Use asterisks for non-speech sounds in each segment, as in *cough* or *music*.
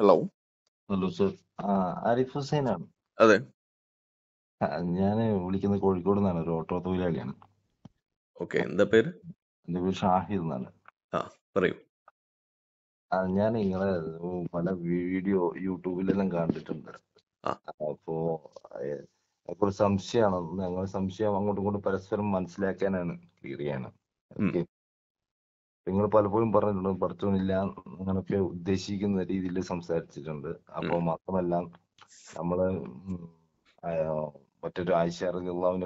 Hello hello sir Arif Hussain ആണ് അതെ ഞാൻ വിളിക്കുന്നത് കോഴിക്കോട് നിന്നാണ് ഒരു ഓട്ടോ തൊഴിലാളിയാണ് ഓക്കെ എന്താ പേര് എന്റെ പേര് ഷാഹിദ് എന്നാണ് ആ പറയൂ ഞാൻ നിങ്ങളെ പല വീഡിയോ യൂട്യൂബിലെല്ലാം കണ്ടിട്ടുണ്ട് അപ്പോ കുറച്ച് സംശയമാണ് ഞങ്ങൾ സംശയം അങ്ങോട്ടും ഇങ്ങോട്ടും പരസ്പരം മനസ്സിലാക്കാനാണ് ക്ലിയർ ചെയ്യണം നിങ്ങൾ പലപ്പോഴും പറഞ്ഞിട്ടുണ്ട് പടച്ചോനില്ല അങ്ങനൊക്കെ ഉദ്ദേശിക്കുന്ന രീതിയിൽ സംസാരിച്ചിട്ടുണ്ട് അപ്പൊ മാത്രമല്ല നമ്മള് മറ്റൊരു ആയിഷ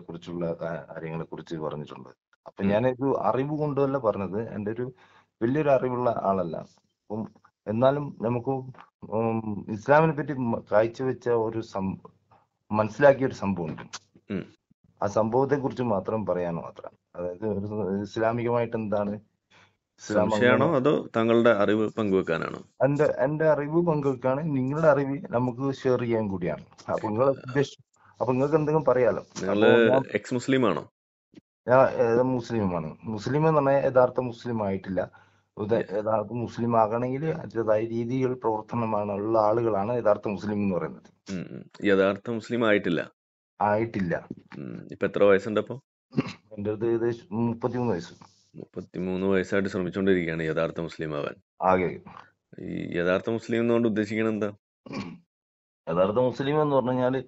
കുറിച്ചുള്ള കാര്യങ്ങളെ കുറിച്ച് പറഞ്ഞിട്ടുണ്ട് അപ്പൊ ഞാനൊരു അറിവ് കൊണ്ടല്ല പറഞ്ഞത് എൻ്റെ ഒരു വലിയൊരു അറിവുള്ള ആളല്ല അപ്പം എന്നാലും നമുക്ക് ഇസ്ലാമിനെ പറ്റി കാഴ്ചവെച്ച ഒരു മനസ്സിലാക്കിയ ഒരു സംഭവമുണ്ട് ആ സംഭവത്തെ കുറിച്ച് മാത്രം പറയാൻ മാത്രം അതായത് ഇസ്ലാമികമായിട്ട് എന്താണ് സംശയമാണോ അതോ താങ്കളുടെ അറിവ് പങ്കുവെക്കാനാണോ എന്റെ എന്റെ അറിവ് പങ്കുവെക്കാണ് നിങ്ങളുടെ അറിവ് നമുക്ക് ഷെയർ ചെയ്യാൻ കൂടിയാണ് അപ്പൊ നിങ്ങൾ അപ്പൊ നിങ്ങൾക്ക് എന്തെങ്കിലും പറയാലോ എക്സ് മുസ്ലിം ആണോ ഞാൻ മുസ്ലിമാണ് മുസ്ലിം എന്ന് പറഞ്ഞാൽ യഥാർത്ഥ മുസ്ലിം ആയിട്ടില്ല യഥാർത്ഥ മുസ്ലിം ആകണമെങ്കിൽ അതിൻ്റെതായ രീതിയിൽ പ്രവർത്തനമാണ് ഉള്ള ആളുകളാണ് യഥാർത്ഥ മുസ്ലിം എന്ന് പറയുന്നത് യഥാർത്ഥ മുസ്ലിം ആയിട്ടില്ല ആയിട്ടില്ല ഇപ്പൊ എത്ര വയസ്സുണ്ട് അപ്പൊ എൻ്റെ ഏകദേശം മുപ്പത്തിമൂന്ന് വയസ്സ് മുപ്പത്തിമൂന്ന് വയസ്സായിട്ട് ശ്രമിച്ചുകൊണ്ടിരിക്കുകയാണ് യഥാർത്ഥ മുസ്ലിം ആവാൻ ആകെ ഈ യഥാർത്ഥ മുസ്ലിം എന്നുകൊണ്ട് ഉദ്ദേശിക്കണം എന്താ യഥാർത്ഥ മുസ്ലിം എന്ന് പറഞ്ഞു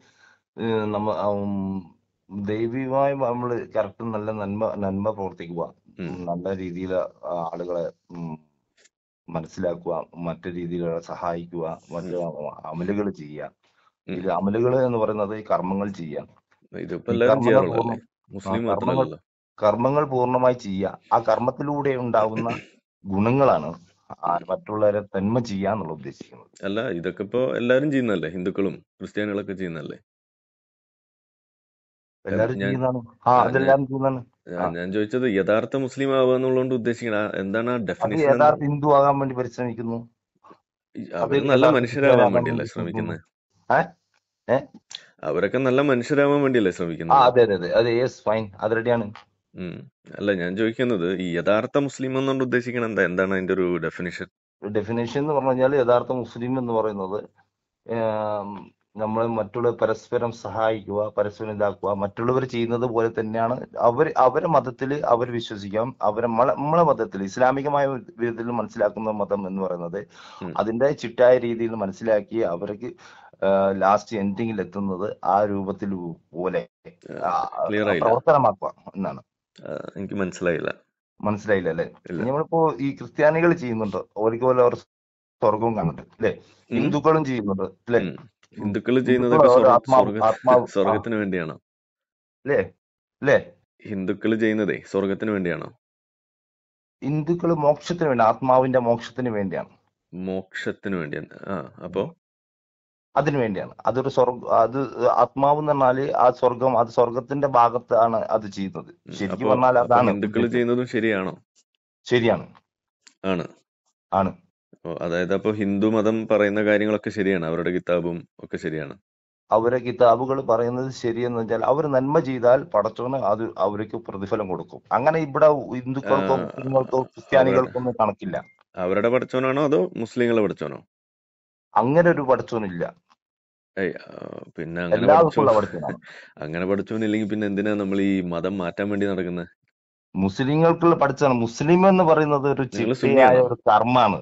നമ്മ ദൈവികമായി നമ്മൾ കറക്റ്റ് നല്ല നന്മ നന്മ പ്രവർത്തിക്കുക നല്ല രീതിയിൽ ആളുകളെ മനസ്സിലാക്കുക മറ്റു രീതിയിലുള്ള സഹായിക്കുക മറ്റു അമലുകൾ ചെയ്യുക ഇത് അമലുകൾ എന്ന് പറയുന്നത് കർമ്മങ്ങൾ ചെയ്യുക മുസ്ലിം മാത്രമല്ല കർമ്മങ്ങൾ പൂർണ്ണമായി ചെയ്യുക ആ കർമ്മത്തിലൂടെ ഉണ്ടാവുന്ന *coughs* ഗുണങ്ങളാണ് മറ്റുള്ളവരെ തന്മ ചെയ്യാന്നുള്ള ഉദ്ദേശിക്കുന്നത് അല്ല ഇതൊക്കെ ഇപ്പോ എല്ലാരും ചെയ്യുന്നല്ലേ ഹിന്ദുക്കളും ക്രിസ്ത്യാനികളൊക്കെ ചെയ്യുന്നല്ലേ ഞാൻ ചോദിച്ചത് യഥാർത്ഥ മുസ്ലിം ആവുക എന്നുള്ളതുകൊണ്ട് ഉദ്ദേശിക്കണ എന്താണ് ആ ഡെഫിനേഷൻ യഥാർത്ഥ ഹിന്ദു ആകാൻ വേണ്ടി പരിശ്രമിക്കുന്നു അവർ നല്ല മനുഷ്യരാവാൻ വേണ്ടിയല്ലേ ശ്രമിക്കുന്നത് അവരൊക്കെ നല്ല മനുഷ്യരാവാൻ വേണ്ടിയല്ലേ ശ്രമിക്കുന്നത് അതെ അതെ അതെ അത് ഫൈൻ അത് റെഡിയാണ് അല്ല ഞാൻ ചോദിക്കുന്നത് ഈ യഥാർത്ഥ മുസ്ലിം എന്നുകൊണ്ട് ഉദ്ദേശിക്കുന്നത് എന്താ? എന്താണ് അതിന്റെ ഒരു ഡെഫിനേഷൻ ഡെഫിനേഷൻ എന്ന് പറഞ്ഞു കഴിഞ്ഞാൽ യഥാർത്ഥ മുസ്ലിം എന്ന് പറയുന്നത് നമ്മളെ മറ്റുള്ള പരസ്പരം സഹായിക്കുക പരസ്പരം ഇതാക്കുക മറ്റുള്ളവർ ചെയ്യുന്നത് പോലെ തന്നെയാണ് അവർ അവരെ മതത്തിൽ അവർ വിശ്വസിക്കാം അവരെ മള- നമ്മളെ മതത്തിൽ ഇസ്ലാമികമായ വിധത്തിൽ മനസ്സിലാക്കുന്ന മതം എന്ന് പറയുന്നത് അതിൻ്റെ അതിന്റെ ചിട്ടായ രീതിയിൽ മനസ്സിലാക്കി അവർക്ക് ലാസ്റ്റ് എൻഡിങ്ങിൽ എത്തുന്നത് ആ രൂപത്തിൽ പോലെ ക്ലിയർ ആയില്ല. പ്രവർത്തനമാക്കുക എന്നാണ് എനിക്ക് മനസ്സിലായില്ല മനസ്സിലായില്ല അല്ലെ നമ്മളിപ്പോ ഈ ക്രിസ്ത്യാനികൾ ചെയ്യുന്നുണ്ട് അവർക്ക് പോലെ അവർ സ്വർഗവും കാണട്ടെ അല്ലെ ഹിന്ദുക്കളും ചെയ്യുന്നുണ്ട് അല്ലെ ഹിന്ദുക്കൾ സ്വർഗത്തിന് വേണ്ടിയാണോ അല്ലേ അല്ലേ ഹിന്ദുക്കൾ ചെയ്യുന്നതേ സ്വർഗത്തിന് വേണ്ടിയാണോ ഹിന്ദുക്കൾ മോക്ഷത്തിന് വേണ്ടി ആത്മാവിന്റെ മോക്ഷത്തിന് വേണ്ടിയാണ് മോക്ഷത്തിന് വേണ്ടിയാണ് ആ അപ്പോ അതിനു വേണ്ടിയാണ് അതൊരു സ്വർഗ അത് ആത്മാവ് എന്ന് പറഞ്ഞാല് ആ സ്വർഗം അത് സ്വർഗത്തിന്റെ ഭാഗത്താണ് അത് ചെയ്യുന്നത് ശരിക്കും പറഞ്ഞാൽ അതാണ് ഹിന്ദുക്കൾ ചെയ്യുന്നതും ശരിയാണോ ശരിയാണ് ആണ് ആണ് അതായത് അപ്പൊ ഹിന്ദു മതം പറയുന്ന കാര്യങ്ങളൊക്കെ ശരിയാണ് അവരുടെ കിതാബും ഒക്കെ ശരിയാണ് അവരെ കിതാബുകൾ പറയുന്നത് ശരിയെന്ന് വെച്ചാൽ അവർ നന്മ ചെയ്താൽ പടച്ചോന് അത് അവർക്ക് പ്രതിഫലം കൊടുക്കും അങ്ങനെ ഇവിടെ ഹിന്ദുക്കൾക്കോ മുസ്ലിങ്ങൾക്കോ ക്രിസ്ത്യാനികൾക്കോ കണക്കില്ല അവരുടെ പടച്ചവനാണോ അതോ മുസ്ലിങ്ങളെ പടച്ചവനോ അങ്ങനെ ഒരു പടച്ചോനില്ല പിന്നെ അങ്ങനെ *laughs* അങ്ങനെ പഠിച്ചു. ഇല്ലെങ്കിൽ അങ്ങനെ പിന്നെ എന്തിനാ നമ്മൾ ഈ മതം മാറ്റാൻ വേണ്ടി നടക്കുന്നത്? മുസ്ലിങ്ങൾക്കുള്ള പഠിച്ചാണ് മുസ്ലിം എന്ന് പറയുന്നത് ഒരു നിങ്ങൾ ഒരു കർമ്മമാണ്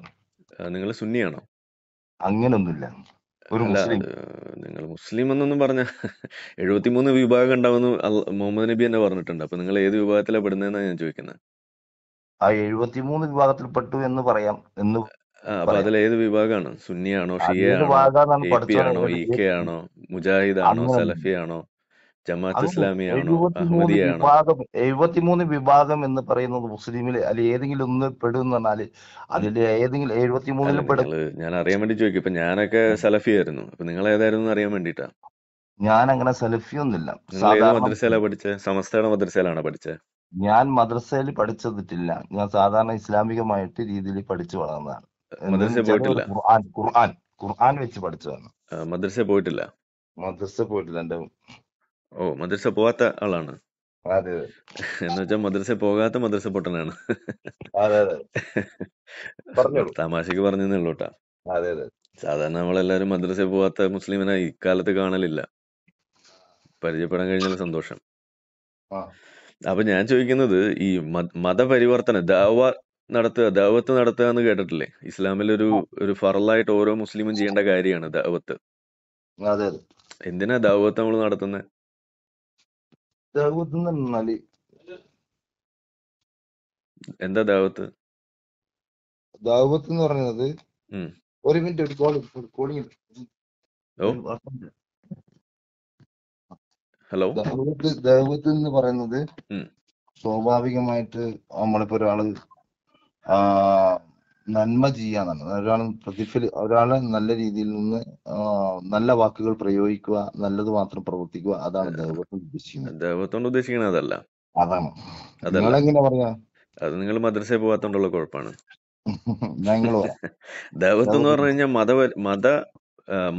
നിങ്ങൾ സുന്നിയാണോ? അങ്ങനൊന്നുമില്ല. ഒരു മുസ്ലിം നിങ്ങൾ മുസ്ലിം എന്നൊന്നും പറഞ്ഞ *laughs* എഴുപത്തിമൂന്ന് വിഭാഗം ഉണ്ടാവുന്നു മുഹമ്മദ് നബി എന്നെ പറഞ്ഞിട്ടുണ്ട് അപ്പൊ നിങ്ങൾ ഏത് വിഭാഗത്തിലാണ് പെടുന്നതെന്നാണ് ഞാൻ ചോദിക്കുന്നത് ആ എഴുപത്തിമൂന്ന് പെട്ടു എന്ന് പറയാം എന്ന് അപ്പൊ അതിൽ ഏത് വിഭാഗമാണ് സുന്നിയാണോ ഷിയാണോ എ പി ആണോ ഇ കെ ആണോ മുജാഹിദ് ആണോ സലഫി ആണോ ജമാഅത്ത് ഇസ്ലാമി ആണോ അഹമ്മദി ആണോ വിഭാഗം എഴുപത്തിമൂന്ന് വിഭാഗം എന്ന് പറയുന്നത് മുസ്ലിമിൽ അല്ലെ ഏതെങ്കിലും ഒന്ന് പെടും എന്ന് പറഞ്ഞാല് അതിൽ ഏതെങ്കിലും എഴുപത്തിമൂന്നിൽ പെടും ഞാൻ അറിയാൻ വേണ്ടി ചോദിക്കും ഇപ്പൊ ഞാനൊക്കെ സലഫി ആയിരുന്നു അപ്പൊ നിങ്ങൾ ഏതായിരുന്നു അറിയാൻ വേണ്ടിട്ടാ ഞാൻ അങ്ങനെ സലഫി ഒന്നുമില്ല മദ്രസയിലാണ് പഠിച്ചത് സമസ്തയുടെ മദ്രസയിലാണ് പഠിച്ചത് ഞാൻ മദ്രസയിൽ പഠിച്ചതിട്ടില്ല ഞാൻ സാധാരണ ഇസ്ലാമികമായിട്ട് രീതിയിൽ പഠിച്ചു വളർന്നതാണ് മദ്രസ പോയിട്ടില്ല ഖുർആൻ ഖുർആൻ ഖുർആൻ വെച്ച് പഠിച്ചതാണ് മദ്രസ പോയിട്ടില്ല മദ്രസ പോയിട്ടില്ല എന്റെ ഓ മദ്രസ പോവാത്ത ആളാണ് എന്നുവെച്ചാ മദ്രസ പോകാത്ത മദ്രസ പൊട്ടനാണ് അതെ തമാശക്ക് പറഞ്ഞേ ഉള്ളൂ കേട്ടാ അതെ സാധാരണ നമ്മളെല്ലാരും മദ്രസ പോവാത്ത മുസ്ലിമിനെ ഇക്കാലത്ത് കാണലില്ല പരിചയപ്പെടാൻ കഴിഞ്ഞാൽ സന്തോഷം ആ അപ്പൊ ഞാൻ ചോദിക്കുന്നത് ഈ മതപരിവർത്തന മതപരിവർത്തനം ദാവ നടത്തുക ദഅവത്ത് നടത്തുക എന്ന് കേട്ടിട്ടില്ലേ ഇസ്ലാമിൽ ഒരു ഫറലായിട്ട് ഓരോ മുസ്ലിമും ചെയ്യേണ്ട കാര്യമാണ് ദഅവത്ത് അതെ എന്തിനാ ദഅവത്ത് നമ്മൾ നടത്തുന്നത് എന്താ ദഅവത്ത് ദൗവത്ത് എന്ന് പറയുന്നത് ഒരു മിനിറ്റ് ഒരു കോളിംഗ് കോളിംഗ് ഹലോ ദൗവത്ത് ദൗവത്ത് എന്ന് പറയുന്നത് സ്വാഭാവികമായിട്ട് നമ്മളിപ്പോ ഒരാള് നന്മ ചെയ്യാന്നാണ് ഒരാൾ പ്രതിഫല ഒരാളെ നല്ല രീതിയിൽ നിന്ന് നല്ല വാക്കുകൾ പ്രയോഗിക്കുക നല്ലത് മാത്രം പ്രവർത്തിക്കുക അതാണ് ദൈവത്തോട് ഉദ്ദേശിക്കുന്നത് ദേവത്വം ഉദ്ദേശിക്കുന്നത് അതല്ല അതാണ് നിങ്ങളെങ്ങനെ പറഞ്ഞ അത് നിങ്ങൾ മദ്രസയിൽ പോകാത്തോണ്ടുള്ള കുഴപ്പമാണ് *laughs* ഞങ്ങളോ എന്ന് *laughs* പറഞ്ഞു കഴിഞ്ഞാൽ മത മത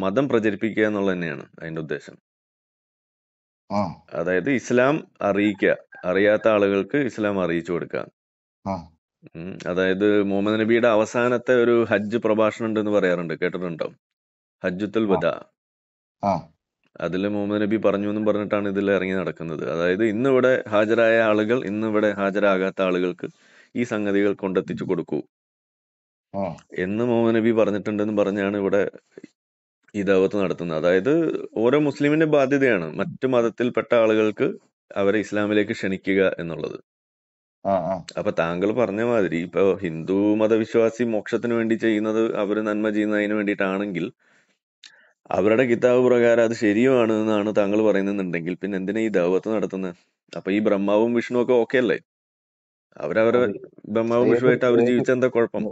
മതം പ്രചരിപ്പിക്കുക എന്നുള്ളത് തന്നെയാണ് അതിന്റെ ഉദ്ദേശം അതായത് ഇസ്ലാം അറിയിക്കുക അറിയാത്ത ആളുകൾക്ക് ഇസ്ലാം അറിയിച്ചു കൊടുക്കുക അതായത് മുഹമ്മദ് നബിയുടെ അവസാനത്തെ ഒരു ഹജ്ജ് പ്രഭാഷണം ഉണ്ടെന്ന് പറയാറുണ്ട് കേട്ടിട്ടുണ്ടോ ഹജ്ജത്തുൽ ആ വദാ ആ അതിൽ മുഹമ്മദ് നബി പറഞ്ഞു എന്നും പറഞ്ഞിട്ടാണ് ഇതിൽ ഇറങ്ങി നടക്കുന്നത് അതായത് ഇന്നിവിടെ ഹാജരായ ആളുകൾ ഇന്നിവിടെ ഹാജരാകാത്ത ആളുകൾക്ക് ഈ സംഗതികൾ കൊണ്ടെത്തിച്ചു കൊടുക്കൂ ആ എന്ന് മുഹമ്മദ് നബി പറഞ്ഞിട്ടുണ്ടെന്ന് പറഞ്ഞാണ് ഇവിടെ ഈ ദൗവത്ത് നടത്തുന്നത് അതായത് ഓരോ മുസ്ലിമിന്റെ ബാധ്യതയാണ് മറ്റു മതത്തിൽപ്പെട്ട ആളുകൾക്ക് അവരെ ഇസ്ലാമിലേക്ക് ക്ഷണിക്കുക എന്നുള്ളത് ആ അപ്പൊ താങ്കൾ പറഞ്ഞ മാതിരി ഇപ്പൊ ഹിന്ദു മതവിശ്വാസി മോക്ഷത്തിന് വേണ്ടി ചെയ്യുന്നത് അവർ നന്മ ചെയ്യുന്നതിന് വേണ്ടിയിട്ടാണെങ്കിൽ അവരുടെ കിതാബ് പ്രകാരം അത് ശരിയുമാണ് എന്നാണ് താങ്കൾ പറയുന്നുണ്ടെങ്കിൽ പിന്നെ എന്തിനാ ഈ ദൗവത്ത് നടത്തുന്നത് അപ്പൊ ഈ ബ്രഹ്മാവും വിഷ്ണു ഒക്കെ ഓക്കെ അല്ലേ അവരവരെ ബ്രഹ്മാവും ഏത് വിഷ്ണുവായിട്ട് അവർ ഏത് എന്താ കുഴപ്പം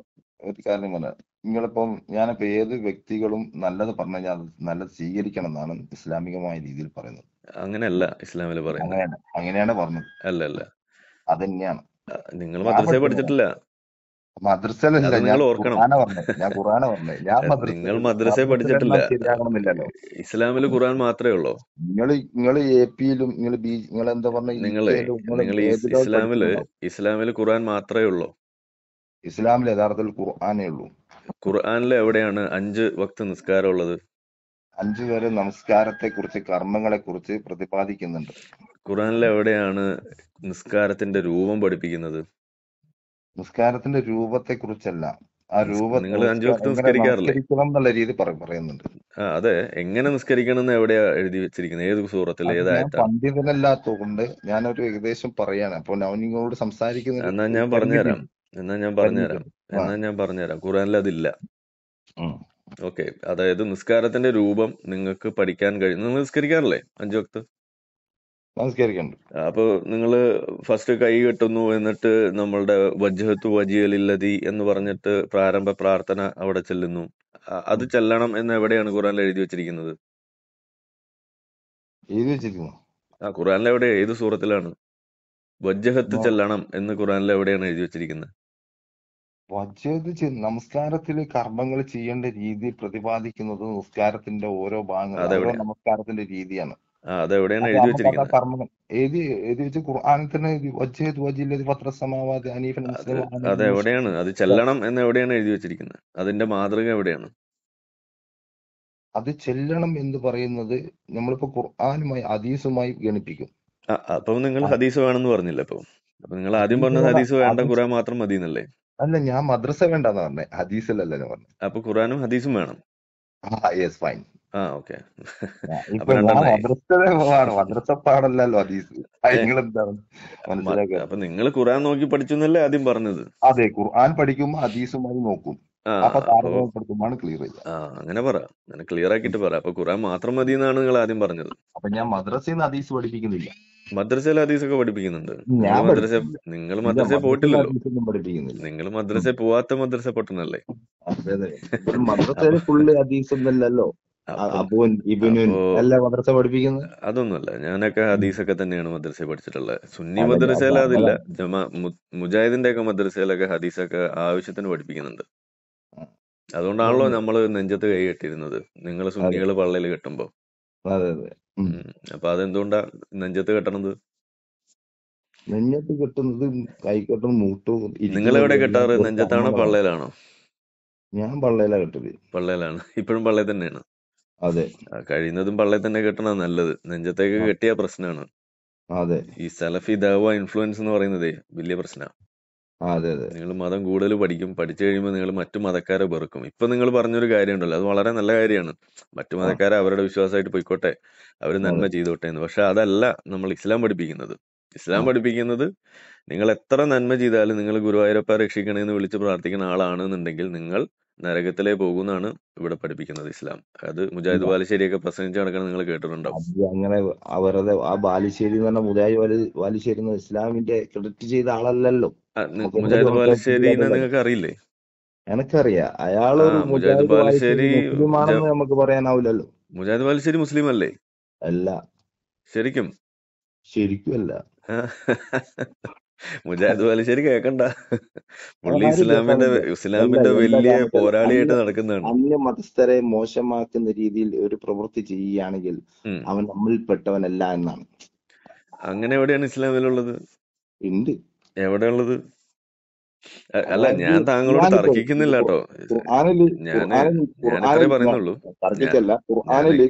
ഒരു കാര്യം പറയാം നിങ്ങളിപ്പം ഞാനിപ്പോ ഏത് വ്യക്തികളും നല്ലത് പറഞ്ഞു കഴിഞ്ഞാൽ നല്ലത് സ്വീകരിക്കണം എന്നാണ് ഇസ്ലാമികമായ രീതിയിൽ പറയുന്നത് അങ്ങനെയല്ല ഇസ്ലാമിൽ പറയുന്നത് അങ്ങനെയാണ് അങ്ങനെയാണ് പറഞ്ഞത് അല്ല അല്ല അത് തന്നെയാണ് നിങ്ങൾ മദ്രസ പഠിച്ചിട്ടില്ല മദ്രസ ഞാൻ നിങ്ങൾ മദ്രസ പഠിച്ചിട്ടില്ല ഇസ്ലാമിൽ ഖുർആൻ മാത്രമേ ഉള്ളൂ നിങ്ങൾ നിങ്ങൾ എ പിയിലും നിങ്ങൾ ബി നിങ്ങൾ എന്താ പറഞ്ഞ നിങ്ങൾ നിങ്ങൾ ഇസ്ലാമില് ഇസ്ലാമിൽ ഖുർആൻ മാത്രമേ ഉള്ളൂ ഇസ്ലാമിൽ യഥാർത്ഥത്തിൽ ഖുർആനേ ഉള്ളൂ ഖുർആനിൽ എവിടെയാണ് അഞ്ച് വക്ത നിസ്കാരം ഉള്ളത് അഞ്ചു വരെ നമസ്കാരത്തെ കുറിച്ച് കർമ്മങ്ങളെ കുറിച്ച് പ്രതിപാദിക്കുന്നുണ്ട് ഖുറാനിൽ എവിടെയാണ് നിസ്കാരത്തിന്റെ രൂപം പഠിപ്പിക്കുന്നത് നിസ്കാരത്തിന്റെ രൂപത്തെ കുറിച്ചല്ല ആ രൂപം എന്നുള്ള രീതി പറയുന്നുണ്ട് അതെ എങ്ങനെ നിസ്കരിക്കണം എന്ന് എവിടെയാ എഴുതി വെച്ചിരിക്കുന്നത് ഏത് സൂറത്തിൽ ഏതായത് പണ്ഡിതനല്ലാത്തതുകൊണ്ട് ഞാനൊരു ഏകദേശം പറയാണ് അപ്പൊ ഞാൻ നിങ്ങളോട് സംസാരിക്കുന്നത് എന്നാ ഞാൻ പറഞ്ഞുതരാം എന്നാ ഞാൻ പറഞ്ഞുതരാം എന്നാ ഞാൻ പറഞ്ഞുതരാം ഖുറാനിൽ അതില്ല ഓക്കെ അതായത് നിസ്കാരത്തിന്റെ രൂപം നിങ്ങൾക്ക് പഠിക്കാൻ കഴിയും നിങ്ങൾ നിസ്കരിക്കാറില്ലേ അഞ്ചു വക്ത് നമസ്കരിക്കുന്നുണ്ട് അപ്പൊ നിങ്ങൾ ഫസ്റ്റ് കൈ കെട്ടുന്നു എന്നിട്ട് നമ്മളുടെ വജ്ഹത്തു വജിയലില്ലതി എന്ന് പറഞ്ഞിട്ട് പ്രാരംഭ പ്രാർത്ഥന അവിടെ ചെല്ലുന്നു അത് ചെല്ലണം എന്ന് എവിടെയാണ് ഖുറാനിൽ എഴുതി വെച്ചിരിക്കുന്നത് എഴുതി ആ ഖുറാനിൽ എവിടെ ഏത് സൂറത്തിലാണ് വജ്ജഹത്ത് ചെല്ലണം എന്ന് ഖുറാനിൽ എവിടെയാണ് എഴുതി വെച്ചിരിക്കുന്നത് വജ്ജത് നമസ്കാരത്തിൽ കർമ്മങ്ങൾ ചെയ്യേണ്ട രീതി പ്രതിപാദിക്കുന്നത് നിസ്കാരത്തിന്റെ ഓരോ ഭാഗങ്ങളും നമസ്കാരത്തിന്റെ രീതിയാണ് കർമ്മങ്ങൾ എഴുതി എഴുതി വെച്ച് ഖുർആാനിൽ തന്നെ വജ്ജത് വജില്ലത് പത്രസമാവാദി അനീഫൻ അതെവിടെയാണ് അത് ചെല്ലണം എന്ന് എവിടെയാണ് എഴുതി വെച്ചിരിക്കുന്നത് അതിന്റെ മാതൃക എവിടെയാണ് അത് ചെല്ലണം എന്ന് പറയുന്നത് നമ്മളിപ്പോ ഖുർആാനുമായി ഹദീസുമായി ഗണിപ്പിക്കും അപ്പൊ നിങ്ങൾ ഹദീസ് വേണമെന്ന് പറഞ്ഞില്ല അപ്പൊ അപ്പൊ നിങ്ങൾ ആദ്യം പറഞ്ഞ ഹദീസ് വേണ്ട ഖുർആൻ മാത്രം മതി എന്നല്ലേ അല്ല ഞാൻ മദ്രസ വേണ്ടെന്ന് പറഞ്ഞേ ഹദീസിലല്ലോ പറഞ്ഞു അപ്പൊ ഖുറാനും ഹദീസും വേണം ആ യെസ് ഫൈൻ ആ ഓക്കെ *laughs* ഇപ്പൊ ഞാൻ മദ്രസയാണ് മദ്രസ പാടല്ലല്ലോ ഹദീസ് എന്താണ് മനസ്സിലാക്കുക അപ്പൊ നിങ്ങൾ ഖുറാൻ നോക്കി പഠിച്ചു എന്നല്ലേ ആദ്യം പറഞ്ഞത് അതെ ഖുർആൻ പഠിക്കും ഹദീസുമായി നോക്കും അങ്ങനെ പറ അങ്ങനെ ക്ലിയർ ആക്കിയിട്ട് പറ അപ്പൊ ഖുറാൻ മാത്രം മതി എന്നാണ് നിങ്ങൾ ആദ്യം പറഞ്ഞത് അപ്പൊ ഞാൻ മദ്രസയിൽ നിന്ന് ഹദീസ് പഠിപ്പിക്കുന്നില്ല മദ്രസയിൽ ഹദീസൊക്കെ പഠിപ്പിക്കുന്നുണ്ട് മദ്രസ നിങ്ങൾ മദ്രസ പോയിട്ടില്ലല്ലോ നിങ്ങൾ മദ്രസ പോവാത്ത മദ്രസ പൊട്ടനല്ലേ മദ്രസയിൽ അതൊന്നുമല്ല ഞാനൊക്കെ ഹദീസൊക്കെ തന്നെയാണ് മദ്രസയിൽ പഠിച്ചിട്ടുള്ളത് സുന്നി മദ്രസയിൽ അതില്ല ജമാ മുജാഹിദിന്റെ ഒക്കെ മദ്രസയിലൊക്കെ ഹദീസൊക്കെ ആവശ്യത്തിന് പഠിപ്പിക്കുന്നുണ്ട് അതുകൊണ്ടാണല്ലോ നമ്മൾ നെഞ്ചത്ത് കൈ കെട്ടിയിരുന്നത് നിങ്ങൾ സുന്നികൾ പള്ളിയിൽ കെട്ടുമ്പോ അതെ അതെ അപ്പൊ അതെന്തുകൊണ്ടാ നെഞ്ചത്ത് കെട്ടണത്? നെഞ്ഞത്ത് കെട്ടുന്നത് കൈക്കോട്ടും മൂട്ടും നിങ്ങൾ ഇരിക്കുന്ന എവിടെ കെട്ടാറ്? നെഞ്ചത്താണോ പള്ളയിലാണോ? ഞാൻ പള്ളയിലാ കെട്ടല് പള്ളയിലാണ്. ഇപ്പഴും പള്ളയിൽ തന്നെയാണ്. അതെ കഴിയുന്നതും പള്ളയിൽ തന്നെ കെട്ടണ നല്ലത്. നെഞ്ചത്തേക്ക് ആ, കെട്ടിയാ പ്രശ്നമാണ്. അതെ ഈ സലഫി ദഅവ ഇൻഫ്ലുവൻസ് എന്ന് പറയുന്നതേ വലിയ പ്രശ്നമാണ്. അതെ അതെ നിങ്ങൾ മതം കൂടുതൽ പഠിക്കും പഠിച്ചു കഴിയുമ്പോൾ നിങ്ങൾ മറ്റു മതക്കാരെ വെറുക്കും ഇപ്പൊ നിങ്ങൾ പറഞ്ഞൊരു കാര്യമുണ്ടല്ലോ അത് വളരെ നല്ല കാര്യമാണ് മറ്റു മതക്കാരെ അവരുടെ വിശ്വാസമായിട്ട് പോയിക്കോട്ടെ അവർ നന്മ ചെയ്തോട്ടെ എന്ന് പക്ഷെ അതല്ല നമ്മൾ ഇസ്ലാം പഠിപ്പിക്കുന്നത് ഇസ്ലാം പഠിപ്പിക്കുന്നത് നിങ്ങൾ എത്ര നന്മ ചെയ്താലും നിങ്ങൾ ഗുരുവായൂരപ്പ രക്ഷിക്കണേന്ന് വിളിച്ച് പ്രാർത്ഥിക്കുന്ന ആളാണെന്നുണ്ടെങ്കിൽ നിങ്ങൾ നരകത്തിലേ പോകുന്നാണ് ഇവിടെ പഠിപ്പിക്കുന്നത് ഇസ്ലാം അത് മുജാഹിദ് ബാലുശ്ശേരിയൊക്കെ പ്രസംഗിച്ച് നടക്കണം നിങ്ങൾ കേട്ടിട്ടുണ്ടാവും അങ്ങനെ അവരുടെ ആ ബാലുശ്ശേരി എന്ന് പറഞ്ഞ മുജാഹിദ് ബാലുശ്ശേരി ഇസ്ലാമിന്റെ ക്രെഡിറ്റ് ചെയ്ത ആളല്ലല്ലോ മുജാഹിദ് ബാലുശ്ശേരി നിങ്ങൾക്ക് അറിയില്ലേ എനിക്കറിയാം അയാള് മുജാഹിദ് ബാലുശ്ശേരി മുസ്ലിമാണെന്ന് നമുക്ക് പറയാനാവില്ലല്ലോ മുജാഹിദ് ബാലുശ്ശേരി മുസ്ലിം അല്ലേ അല്ല ശരിക്കും ശരിക്കും അല്ല മുജാഹിദ് ബാലുശ്ശേരി കേക്കണ്ട. പുള്ളി ഇസ്ലാമിന്റെ ഇസ്ലാമിന്റെ വലിയ എന്തായാലും പോരാളിയായിട്ട് അന്യ മതസ്ഥരെ മോശമാക്കുന്ന രീതിയിൽ ഒരു പ്രവൃത്തി ചെയ്യുകയാണെങ്കിൽ അവൻ നമ്മിൽപ്പെട്ടവനല്ല എന്നാണ്. അങ്ങനെ എവിടെയാണ് ഇസ്ലാമിലുള്ളത്? ഉണ്ട്. എവിടെയുള്ളത്? അല്ല ഞാൻ താങ്കളോട് തർക്കിക്കുന്നില്ല കേട്ടോ ട്ടോ. പറയുന്നുള്ളൂ. തർക്കിക്കല്ല ഞാന്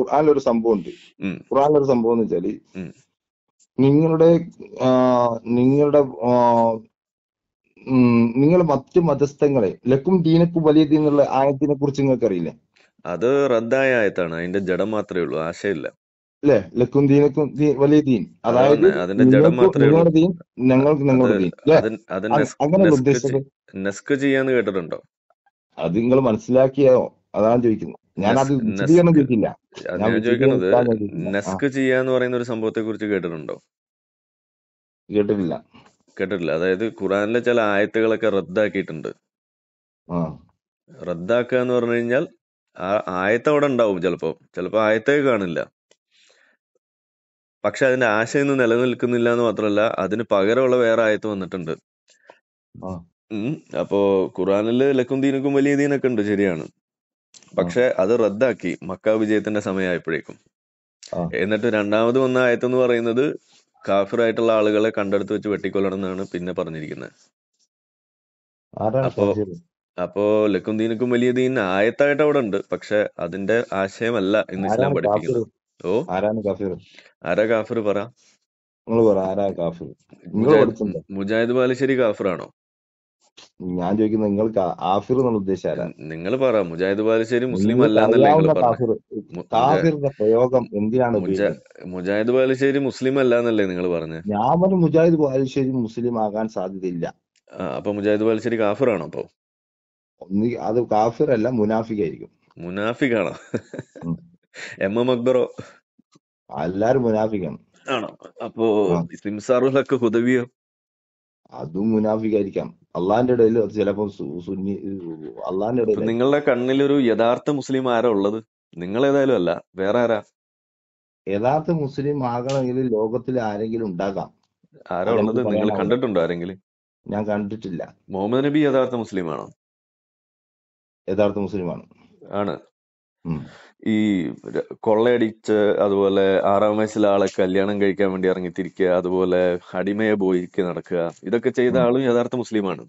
ഖുർആനില് ഒരു സംഭവം ഉണ്ട്. ം. ഒരു സംഭവം എന്ന് വെച്ചാല് നിങ്ങളുടെ നിങ്ങളുടെ നിങ്ങൾ മറ്റ് മതസ്ഥങ്ങളെ ലക്കും ദീനക്കു വലിയ ദീനുള്ള ആയത്തിനെ കുറിച്ച് നിങ്ങൾക്ക് അറിയില്ലേ അത് റദ്ദായ ആയത്താണ് അതിന്റെ ജഡം മാത്രമേ ഉള്ളൂ ആശയമില്ല അല്ലേ ലക്കും ദീനക്കും വലിയ ദീൻ അതായത് അതിന്റെ ജഡം മാത്രമേ ഉള്ളൂ ദീൻ ഞങ്ങൾക്ക് ഞങ്ങളുടെ ദീൻ അങ്ങനെ ഉദ്ദേശിച്ചത് നെസ്ക് ചെയ്യാന്ന് കേട്ടിട്ടുണ്ടോ അത് നിങ്ങൾ മനസ്സിലാക്കിയോ അതാണ് ചോദിക്കുന്നത് ഞാൻ അത് വിശദീകരണം ചോദിക്കില്ല ഞാൻ ചോദിക്കുന്നത് നെസ്ക് ചെയ്യാന്ന് പറയുന്ന ഒരു സംഭവത്തെ കുറിച്ച് കേട്ടിട്ടുണ്ടോ കേട്ടിട്ടില്ല കേട്ടിട്ടില്ല അതായത് ഖുറാനിലെ ചില ആയത്തുകളൊക്കെ റദ്ദാക്കിയിട്ടുണ്ട് റദ്ദാക്കുക എന്ന് പറഞ്ഞു കഴിഞ്ഞാൽ ആ ആയത്ത് അവിടെ ഉണ്ടാവും ചിലപ്പോ ചിലപ്പോ ആയത്തേ കാണില്ല പക്ഷെ അതിന്റെ ആശയം ഒന്നും നിലനിൽക്കുന്നില്ല എന്ന് മാത്രമല്ല അതിന് പകരമുള്ള വേറെ ആയത്ത് വന്നിട്ടുണ്ട് അപ്പോ ഖുറാനില് ലക്കും ദീനക്കും വലിയ ദീനൊക്കെ ഉണ്ട് ശരിയാണ് പക്ഷെ അത് റദ്ദാക്കി മക്ക വിജയത്തിന്റെ സമയമായപ്പോഴേക്കും. എന്നിട്ട് രണ്ടാമത് വന്ന ആയത്ത് എന്ന് പറയുന്നത് കാഫിറായിട്ടുള്ള ആളുകളെ കണ്ടെടുത്ത് വെച്ച് വെട്ടിക്കൊല്ലണം എന്നാണ് പിന്നെ പറഞ്ഞിരിക്കുന്നത്. അപ്പോ അപ്പോ ലക്കും ദീനക്കും വലിയ ദീൻ ആയത്തായിട്ട് അവിടെ ഉണ്ട്. പക്ഷെ അതിന്റെ ആശയമല്ല ഇന്ന് ഇസ്ലാം പഠിപ്പിക്കുന്നത്. ഓ ആരാണ് കാഫിർ ആരാ കാഫിർ പറ. നിങ്ങൾ പറ ആരാ കാഫിർ? മുജാഹിദ് ബാലുശ്ശേരി കാഫിറാണോ? ഞാൻ ചോദിക്കുന്നത് നിങ്ങൾക്ക് ആഫിർ എന്നുള്ള ഉദ്ദേശം നിങ്ങൾ പറ മുജാഹിദ് ബാലുശ്ശേരി മുസ്ലിം അല്ലാന്നല്ലേ കാഫിർ പ്രയോഗം എന്തിനാണ് മുജാഹിദ് ബാലുശ്ശേരി മുസ്ലിം അല്ലാന്നല്ലേ നിങ്ങൾ പറഞ്ഞത് ഞാൻ പറഞ്ഞു മുജാഹിദ് ബാലുശ്ശേരി മുസ്ലിം ആകാൻ സാധ്യതയില്ല അപ്പൊ മുജാഹിദ് ബാലുശ്ശേരി കാഫിറാണോ അപ്പൊ അത് കാഫിറല്ല മുനാഫിക്കായിരിക്കും ആണോ എം എം അക്ബറോ എല്ലാരും മുനാഫിക്കാണ് ആണോ അപ്പോ സിംസാറുലൊക്കെ ഹുദവിയോ അതും മുനാഫിക്കായിരിക്കാം അള്ളാന്റെ ഇടയിൽ അത് സുന്നി അള്ളാന്റെ ഇടയിൽ നിങ്ങളുടെ കണ്ണിൽ ഒരു യഥാർത്ഥ മുസ്ലിം ആരാ ഉള്ളത് നിങ്ങൾ ഏതായാലും അല്ല വേറെ ആരാ യഥാർത്ഥ മുസ്ലിം ആകണമെങ്കിൽ ലോകത്തിൽ ആരെങ്കിലും ഉണ്ടാകാം ആരാ ഉള്ളത് നിങ്ങൾ കണ്ടിട്ടുണ്ടോ ആരെങ്കിലും ഞാൻ കണ്ടിട്ടില്ല മുഹമ്മദ് നബി യഥാർത്ഥ മുസ്ലിമാണോ യഥാർത്ഥ മുസ്ലിമാണ് ആണ് ഈ കൊള്ളയടിച്ച് അതുപോലെ ആറാം വയസ്സിലെ ആളെ കല്യാണം കഴിക്കാൻ വേണ്ടി തിരിക്കുക അതുപോലെ അടിമയെ ബോയിക്ക് നടക്കുക ഇതൊക്കെ ചെയ്ത ആളും യഥാർത്ഥ മുസ്ലിമാണ്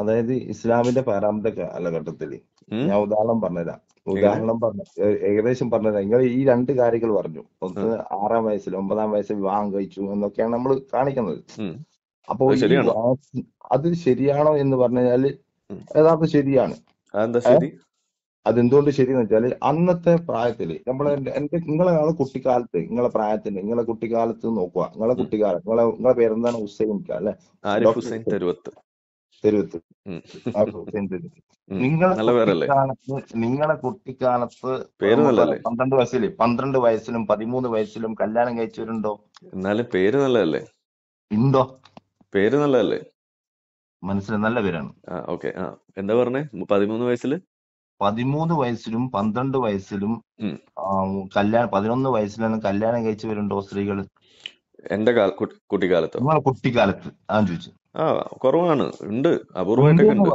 അതായത് ഇസ്ലാമിന്റെ പ്രാരംഭ കാലഘട്ടത്തിൽ ഞാൻ ഉദാഹരണം പറഞ്ഞുതരാം ഉദാഹരണം പറഞ്ഞു ഏകദേശം പറഞ്ഞുതരാം നിങ്ങൾ ഈ രണ്ട് കാര്യങ്ങൾ പറഞ്ഞു ഒന്ന് ആറാം വയസ്സിൽ ഒമ്പതാം വയസ്സിൽ വിവാഹം കഴിച്ചു എന്നൊക്കെയാണ് നമ്മൾ കാണിക്കുന്നത് അപ്പോ അത് ശരിയാണോ എന്ന് പറഞ്ഞു കഴിഞ്ഞാല് യഥാർത്ഥ ശരിയാണ് അതെന്തുകൊണ്ട് ശരിയെന്ന് വെച്ചാൽ അന്നത്തെ പ്രായത്തിൽ നമ്മളെ എന്റെ നിങ്ങളെ ആള് കുട്ടിക്കാലത്ത് നിങ്ങളെ പ്രായത്തിന് നിങ്ങളെ കുട്ടിക്കാലത്ത് നോക്കുക നിങ്ങളെ കുട്ടിക്കാലം നിങ്ങളെ നിങ്ങളെ പേരെന്താണ് ഹുസൈൻ അല്ലെ ആരിഫ് ഹുസൈൻ തെരുവത്ത് തെരുവത്ത് നിങ്ങളെ നിങ്ങളെ കുട്ടിക്കാലത്ത് പന്ത്രണ്ട് വയസ്സിലെ പന്ത്രണ്ട് വയസ്സിലും പതിമൂന്ന് വയസ്സിലും കല്യാണം കഴിച്ചവരുണ്ടോ എന്നാലും പേര് നല്ലതല്ലേ ഉണ്ടോ പേര് നല്ലതല്ലേ മനസ്സിൽ നല്ല പേരാണ് ഓക്കെ എന്താ പറഞ്ഞേ പതിമൂന്ന് വയസ്സിൽ പതിമൂന്ന് വയസ്സിലും പന്ത്രണ്ട് വയസ്സിലും കല്യാണം പതിനൊന്ന് വയസ്സിലാണ് കല്യാണം വരുന്നുണ്ടോ സ്ത്രീകൾ എന്റെ കുട്ടിക്കാലത്ത് കുട്ടിക്കാലത്ത് ആ ചോദിച്ചു ആ കുറവാണ് ഉണ്ട് അപൂർവമായിട്ട് ഉണ്ട്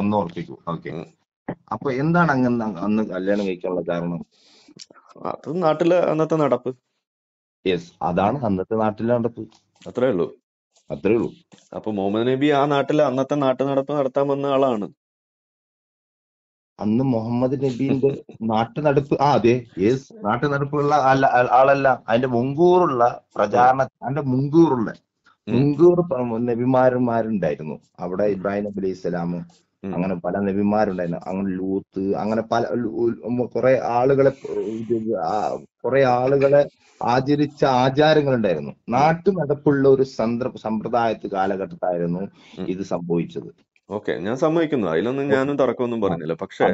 ഒന്ന് ഓർപ്പിക്കൂ ഓക്കെ അപ്പൊ എന്താണ് അങ്ങനെ അന്ന് കല്യാണം കഴിക്കാനുള്ള കാരണം അത് നാട്ടിലെ അന്നത്തെ നടപ്പ് യെസ് അതാണ് അന്നത്തെ നാട്ടിലെ നടപ്പ് അത്രേ ഉള്ളൂ അത്രേ ഉള്ളൂ അപ്പൊ മുഹമ്മദ് നബി ആ നാട്ടിലെ അന്നത്തെ നാട്ടു നടപ്പ് നടത്താൻ വന്ന ആളാണ് അന്ന് മുഹമ്മദ് നബീന്റെ നാട്ടുനടുപ്പ് ആ അതെ യെസ് നാട്ടുനടുപ്പുള്ള ആളല്ല അതിന്റെ മുൻകൂറുള്ള പ്രചാരണ അതിന്റെ മുൻകൂറുള്ള മുൻകൂർ നബിമാരന്മാരുണ്ടായിരുന്നു അവിടെ ഇബ്രാഹിം നബി അലൈഹി സ്വലാം അങ്ങനെ പല നബിമാരുണ്ടായിരുന്നു അങ്ങനെ ലൂത്ത് അങ്ങനെ പല കുറെ ആളുകളെ കുറെ ആളുകളെ ആചരിച്ച ആചാരങ്ങളുണ്ടായിരുന്നു നാട്ടു നടപ്പുള്ള ഒരു സന്ദർഭ സമ്പ്രദായത്തിൽ കാലഘട്ടത്തായിരുന്നു ഇത് സംഭവിച്ചത് ഓക്കെ. ഞാൻ സമ്മതിക്കുന്നു. അതിലൊന്നും ഞാനും തർക്കമൊന്നും പറഞ്ഞില്ല. പക്ഷേ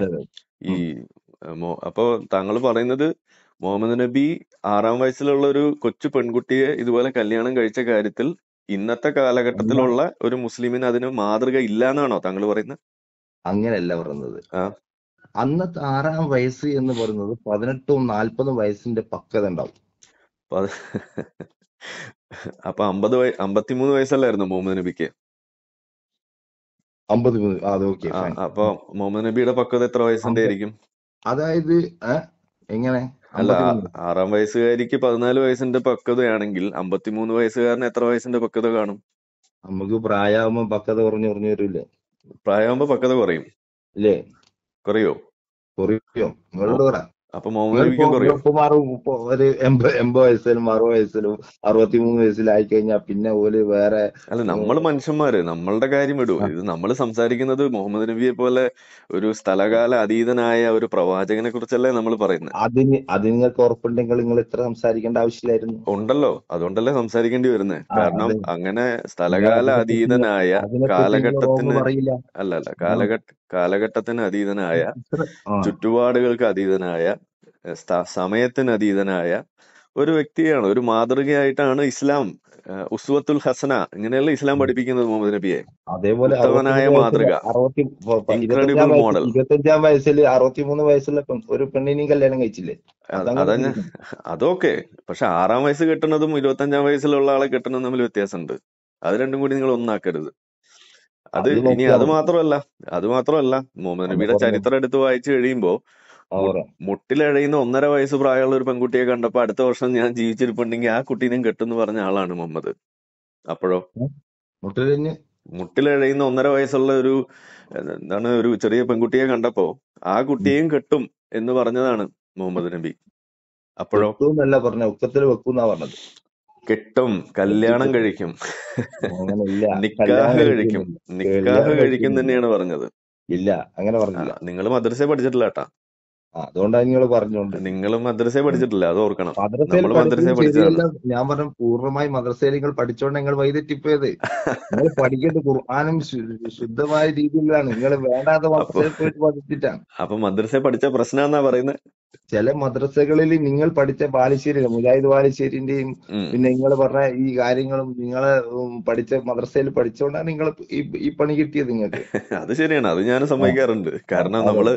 ഈ അപ്പൊ താങ്കൾ പറയുന്നത് മുഹമ്മദ് നബി ആറാം വയസ്സിലുള്ള ഒരു കൊച്ചു പെൺകുട്ടിയെ ഇതുപോലെ കല്യാണം കഴിച്ച കാര്യത്തിൽ ഇന്നത്തെ കാലഘട്ടത്തിലുള്ള ഒരു മുസ്ലിമിന് അതിന് മാതൃക ഇല്ല എന്നാണോ താങ്കൾ പറയുന്നത് അങ്ങനെയല്ല പറഞ്ഞത്. അന്നത്തെ ആറാം വയസ്സ് എന്ന് പറയുന്നത് പതിനെട്ടും 40 വയസ്സിന്റെ പക്വത ഉണ്ടാവും. അപ്പൊ അമ്പത് 50 വയ 53 വയസ്സല്ലായിരുന്നോ മുഹമ്മദ് നബിക്ക്? അമ്പത് അത് ഓക്കെ അപ്പൊ മുഹമ്മദ് നബിയുടെ പക്വത എത്ര വയസ്സിന്റെ ആയിരിക്കും അതായത് എങ്ങനെ അല്ല ആറാം വയസ്സുകാരിക്ക് പതിനാല് വയസ്സിന്റെ പക്വതയാണെങ്കിൽ അമ്പത്തിമൂന്ന് വയസ്സുകാരന് എത്ര വയസ്സിന്റെ പക്വത കാണും നമുക്ക് പ്രായമാകുമ്പോ പക്വത കുറഞ്ഞു കുറഞ്ഞു വരില്ലേ പ്രായമാകുമ്പോ പക്വത കുറയും ഇല്ലേ കുറയോ കുറയോ നിങ്ങളോട് പറ അപ്പൊ മോമനബിക്കും കുറയും ഇപ്പൊ മാറും ഒരു എൺപത് വയസ്സിലും അറുപത് വയസ്സിലും മൂന്ന് വയസ്സിലായി കഴിഞ്ഞാൽ പിന്നെ ഓല് വേറെ അല്ല നമ്മൾ മനുഷ്യന്മാര് നമ്മളുടെ കാര്യം വിടൂ ഇത് നമ്മൾ സംസാരിക്കുന്നത് മുഹമ്മദ് നബിയെ പോലെ ഒരു സ്ഥലകാല അതീതനായ ഒരു പ്രവാചകനെ കുറിച്ചല്ലേ നമ്മൾ പറയുന്നത് അതിന് അതിന് നിങ്ങൾക്ക് ഉറപ്പുണ്ടെങ്കിൽ നിങ്ങൾ ഇത്ര സംസാരിക്കേണ്ട ആവശ്യമില്ലായിരുന്നു ഉണ്ടല്ലോ അതുകൊണ്ടല്ലേ സംസാരിക്കേണ്ടി വരുന്നത് കാരണം അങ്ങനെ സ്ഥലകാല അതീതനായ കാലഘട്ടത്തിന് അല്ല അല്ല കാലഘട്ട കാലഘട്ടത്തിന് അതീതനായ *laughs* ചുറ്റുപാടുകൾക്ക് അതീതനായ സമയത്തിന് അതീതനായ ഒരു വ്യക്തിയാണ് ഒരു മാതൃകയായിട്ടാണ് ഇസ്ലാം ഉസ്വത്തുൽ ഹസന ഇങ്ങനെയല്ല ഇസ്ലാം പഠിപ്പിക്കുന്നത് മുഹമ്മദ് നബിയെ അതേപോലെ മാതൃക ഇൻക്രെഡിബിൾ മോഡൽ ഇരുപത്തഞ്ചാം വയസ്സിൽ അറുപത്തിമൂന്ന് വയസ്സിലൊക്കെ ഒരു പെണ്ണിനെയും കല്യാണം കഴിച്ചില്ലേ അതാ അതൊക്കെ പക്ഷെ ആറാം വയസ്സ് കെട്ടണതും ഇരുപത്തഞ്ചാം വയസ്സിലുള്ള ആളെ കെട്ടണതും തമ്മിൽ വ്യത്യാസമുണ്ട് അത് രണ്ടും കൂടി നിങ്ങൾ ഒന്നാക്കരുത് അത് ഇനി അത് മാത്രമല്ല അത് മാത്രമല്ല മുഹമ്മദ് നബിയുടെ ചരിത്രം എടുത്ത് വായിച്ചു കഴിയുമ്പോൾ മുട്ടിലഴയുന്ന ഒന്നര വയസ്സ് പ്രായമുള്ള ഒരു പെൺകുട്ടിയെ കണ്ടപ്പോ അടുത്ത വർഷം ഞാൻ ജീവിച്ചിരിപ്പുണ്ടെങ്കിൽ ആ കുട്ടീനെ കെട്ടെന്ന് പറഞ്ഞ ആളാണ് മുഹമ്മദ് അപ്പോഴോ മുട്ടിലഴയുന്ന ഒന്നര വയസ്സുള്ള ഒരു എന്താണ് ഒരു ചെറിയ പെൺകുട്ടിയെ കണ്ടപ്പോ ആ കുട്ടിയെയും കെട്ടും എന്ന് പറഞ്ഞതാണ് മുഹമ്മദ് നബി അപ്പോഴോ പറഞ്ഞ ഉക്കത്തിൽ വെക്കും പറഞ്ഞത് കിട്ടും കല്യാണം കഴിക്കും *laughs* നിക്കാഹ് കഴിക്കും നിക്കാഹ് കഴിക്കും തന്നെയാണ് പറഞ്ഞത് ഇല്ല അങ്ങനെ പറഞ്ഞില്ല നിങ്ങൾ മദ്രസ പഠിച്ചിട്ടില്ല കേട്ടാ അതുകൊണ്ടാണ് നിങ്ങൾ പറഞ്ഞോണ്ട് നിങ്ങൾ മദ്രസയെ പഠിച്ചിട്ടില്ല അത് ഓർക്കണം നമ്മൾ മദ്രസയെ ഞാൻ പറഞ്ഞു പൂർണ്ണമായി മദ്രസയിൽ നിങ്ങൾ പഠിച്ചോണ്ട് നിങ്ങൾ വൈതെറ്റിപ്പോയത് നിങ്ങൾ പഠിക്കേണ്ടത് ഖുർആാനും ശുദ്ധമായ രീതിയിലാണ് നിങ്ങൾ വേണ്ടാത്ത പോയിട്ട് അപ്പൊ മദ്രസയെ പഠിച്ച പ്രശ്നം എന്നാ പറയുന്നത് ചില മദ്രസകളിൽ നിങ്ങൾ പഠിച്ച ബാലുശ്ശേരി മുജാഹിദ് ബാലുശ്ശേരിന്റെയും പിന്നെ നിങ്ങൾ പറഞ്ഞ ഈ കാര്യങ്ങളും നിങ്ങളെ പഠിച്ച മദ്രസയിൽ പഠിച്ചുകൊണ്ടാണ് നിങ്ങൾ ഈ പണി കിട്ടിയത് നിങ്ങൾക്ക് *laughs* അത് ശരിയാണ് അത് ഞാൻ സമ്മതിക്കാറുണ്ട് കാരണം നമ്മള്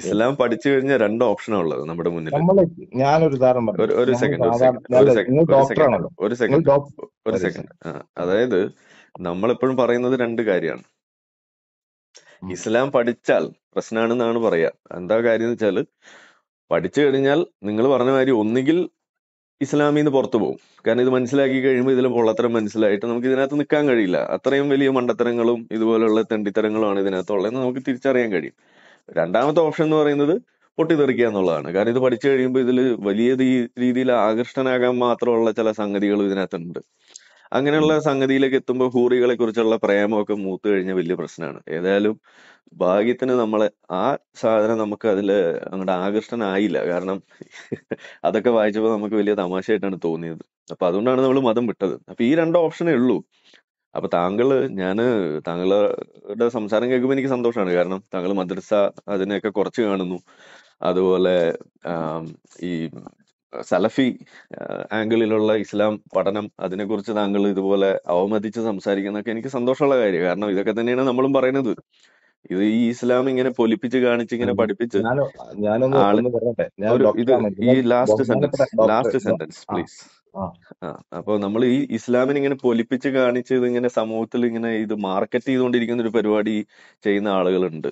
ഇസ്ലാം പഠിച്ചു കഴിഞ്ഞാൽ രണ്ട് ഓപ്ഷനാ ഉള്ളത് നമ്മുടെ മുന്നിൽ ഞാനൊരു ഒരു സെക്കൻഡ് ഒരു സെക്കൻഡ് ഒരു സെക്കൻഡ് ഒരു സെക്കൻഡ് അതായത് നമ്മളെപ്പോഴും പറയുന്നത് രണ്ട് കാര്യമാണ് ഇസ്ലാം പഠിച്ചാൽ പ്രശ്നമാണെന്നാണ് പറയാ എന്താ കാര്യം എന്ന് വെച്ചാല് പഠിച്ചു കഴിഞ്ഞാൽ നിങ്ങൾ പറഞ്ഞ മാതിരി ഒന്നുകിൽ ഇസ്ലാമിൽ നിന്ന് പുറത്തു പോകും കാരണം ഇത് മനസ്സിലാക്കി കഴിയുമ്പോൾ ഇതിലെ പൊള്ളത്തരം മനസ്സിലായിട്ട് നമുക്ക് ഇതിനകത്ത് നിൽക്കാൻ കഴിയില്ല അത്രയും വലിയ മണ്ടത്തരങ്ങളും ഇതുപോലുള്ള തെണ്ടിത്തരങ്ങളുമാണ് ഇതിനകത്തുള്ളതെന്ന് നമുക്ക് തിരിച്ചറിയാൻ കഴിയും രണ്ടാമത്തെ ഓപ്ഷൻ എന്ന് പറയുന്നത് പൊട്ടിത്തെറിക്കുക എന്നുള്ളതാണ് കാരണം ഇത് പഠിച്ചു കഴിയുമ്പോൾ ഇതിൽ വലിയ രീതിയിൽ ആകൃഷ്ടനാകാൻ മാത്രമുള്ള ചില സംഗതികൾ ഇതിനകത്തുണ്ട് അങ്ങനെയുള്ള സംഗതിയിലേക്ക് എത്തുമ്പോൾ ഹൂറികളെ കുറിച്ചുള്ള പ്രേമമൊക്കെ മൂത്തു കഴിഞ്ഞ വലിയ പ്രശ്നമാണ് ഏതായാലും ഭാഗ്യത്തിന് നമ്മളെ ആ സാധനം നമുക്ക് അതിൽ അങ്ങോട്ട് ആകൃഷ്ടനായില്ല കാരണം അതൊക്കെ വായിച്ചപ്പോൾ നമുക്ക് വലിയ തമാശയായിട്ടാണ് തോന്നിയത് അപ്പൊ അതുകൊണ്ടാണ് നമ്മൾ മതം വിട്ടത് അപ്പൊ ഈ രണ്ട് ഓപ്ഷനേ ഉള്ളൂ അപ്പൊ താങ്കൾ ഞാൻ താങ്കളുടെ സംസാരം കേൾക്കുമ്പോൾ എനിക്ക് സന്തോഷമാണ് കാരണം താങ്കൾ മദ്രസ അതിനെയൊക്കെ കുറച്ച് കാണുന്നു അതുപോലെ ഈ സലഫി ആംഗിളിലുള്ള ഇസ്ലാം പഠനം അതിനെക്കുറിച്ച് താങ്കൾ ഇതുപോലെ അവമതിച്ച് സംസാരിക്കുന്നതൊക്കെ എനിക്ക് സന്തോഷമുള്ള കാര്യം കാരണം ഇതൊക്കെ തന്നെയാണ് നമ്മളും പറയുന്നത് ഇത് ഈ ഇസ്ലാം ഇങ്ങനെ പൊലിപ്പിച്ച് കാണിച്ച് ഇങ്ങനെ പഠിപ്പിച്ച് ഇത് ഈ last sentence last sentence please അപ്പൊ നമ്മൾ ഈ ഇസ്ലാമിനെ ഇങ്ങനെ പൊലിപ്പിച്ച് കാണിച്ച് ഇങ്ങനെ സമൂഹത്തിൽ ഇങ്ങനെ ഇത് മാർക്കറ്റ് ചെയ്തുകൊണ്ടിരിക്കുന്ന ഒരു പരിപാടി ചെയ്യുന്ന ആളുകളുണ്ട്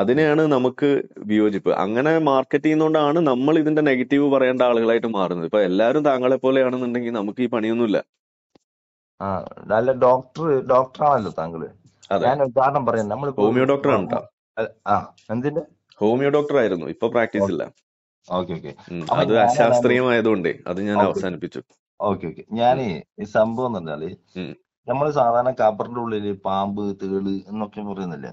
അതിനെയാണ് നമുക്ക് വിയോജിപ്പ് അങ്ങനെ മാർക്കറ്റ് ചെയ്യുന്നതുകൊണ്ടാണ് നമ്മൾ ഇതിന്റെ നെഗറ്റീവ് പറയേണ്ട ആളുകളായിട്ട് മാറുന്നത് ഇപ്പൊ എല്ലാവരും താങ്കളെ പോലെയാണെന്നുണ്ടെങ്കിൽ നമുക്ക് ഈ പണിയൊന്നുമില്ല ആ ഡോക്ടർ ഡോക്ടറാണല്ലോ താങ്കള് ഞാൻ ഉദാഹരണം പറയാം നമ്മൾ ഹോമിയോ ഡോക്ടറാണ് ആ എന്തിന്റെ ഹോമിയോ ഡോക്ടർ ആയിരുന്നു ഇപ്പൊ പ്രാക്ടീസ് ഇല്ല ഓക്കെ ഓക്കെ അത് അശാസ്ത്രീയമായതുകൊണ്ട് അത് ഞാൻ അവസാനിപ്പിച്ചു ഓക്കെ ഓക്കെ ഞാൻ ഈ സംഭവം എന്ന് പറഞ്ഞാല് നമ്മൾ സാധാരണ കബറിന്റെ ഉള്ളില് പാമ്പ് തേള് എന്നൊക്കെ പറയുന്നില്ലേ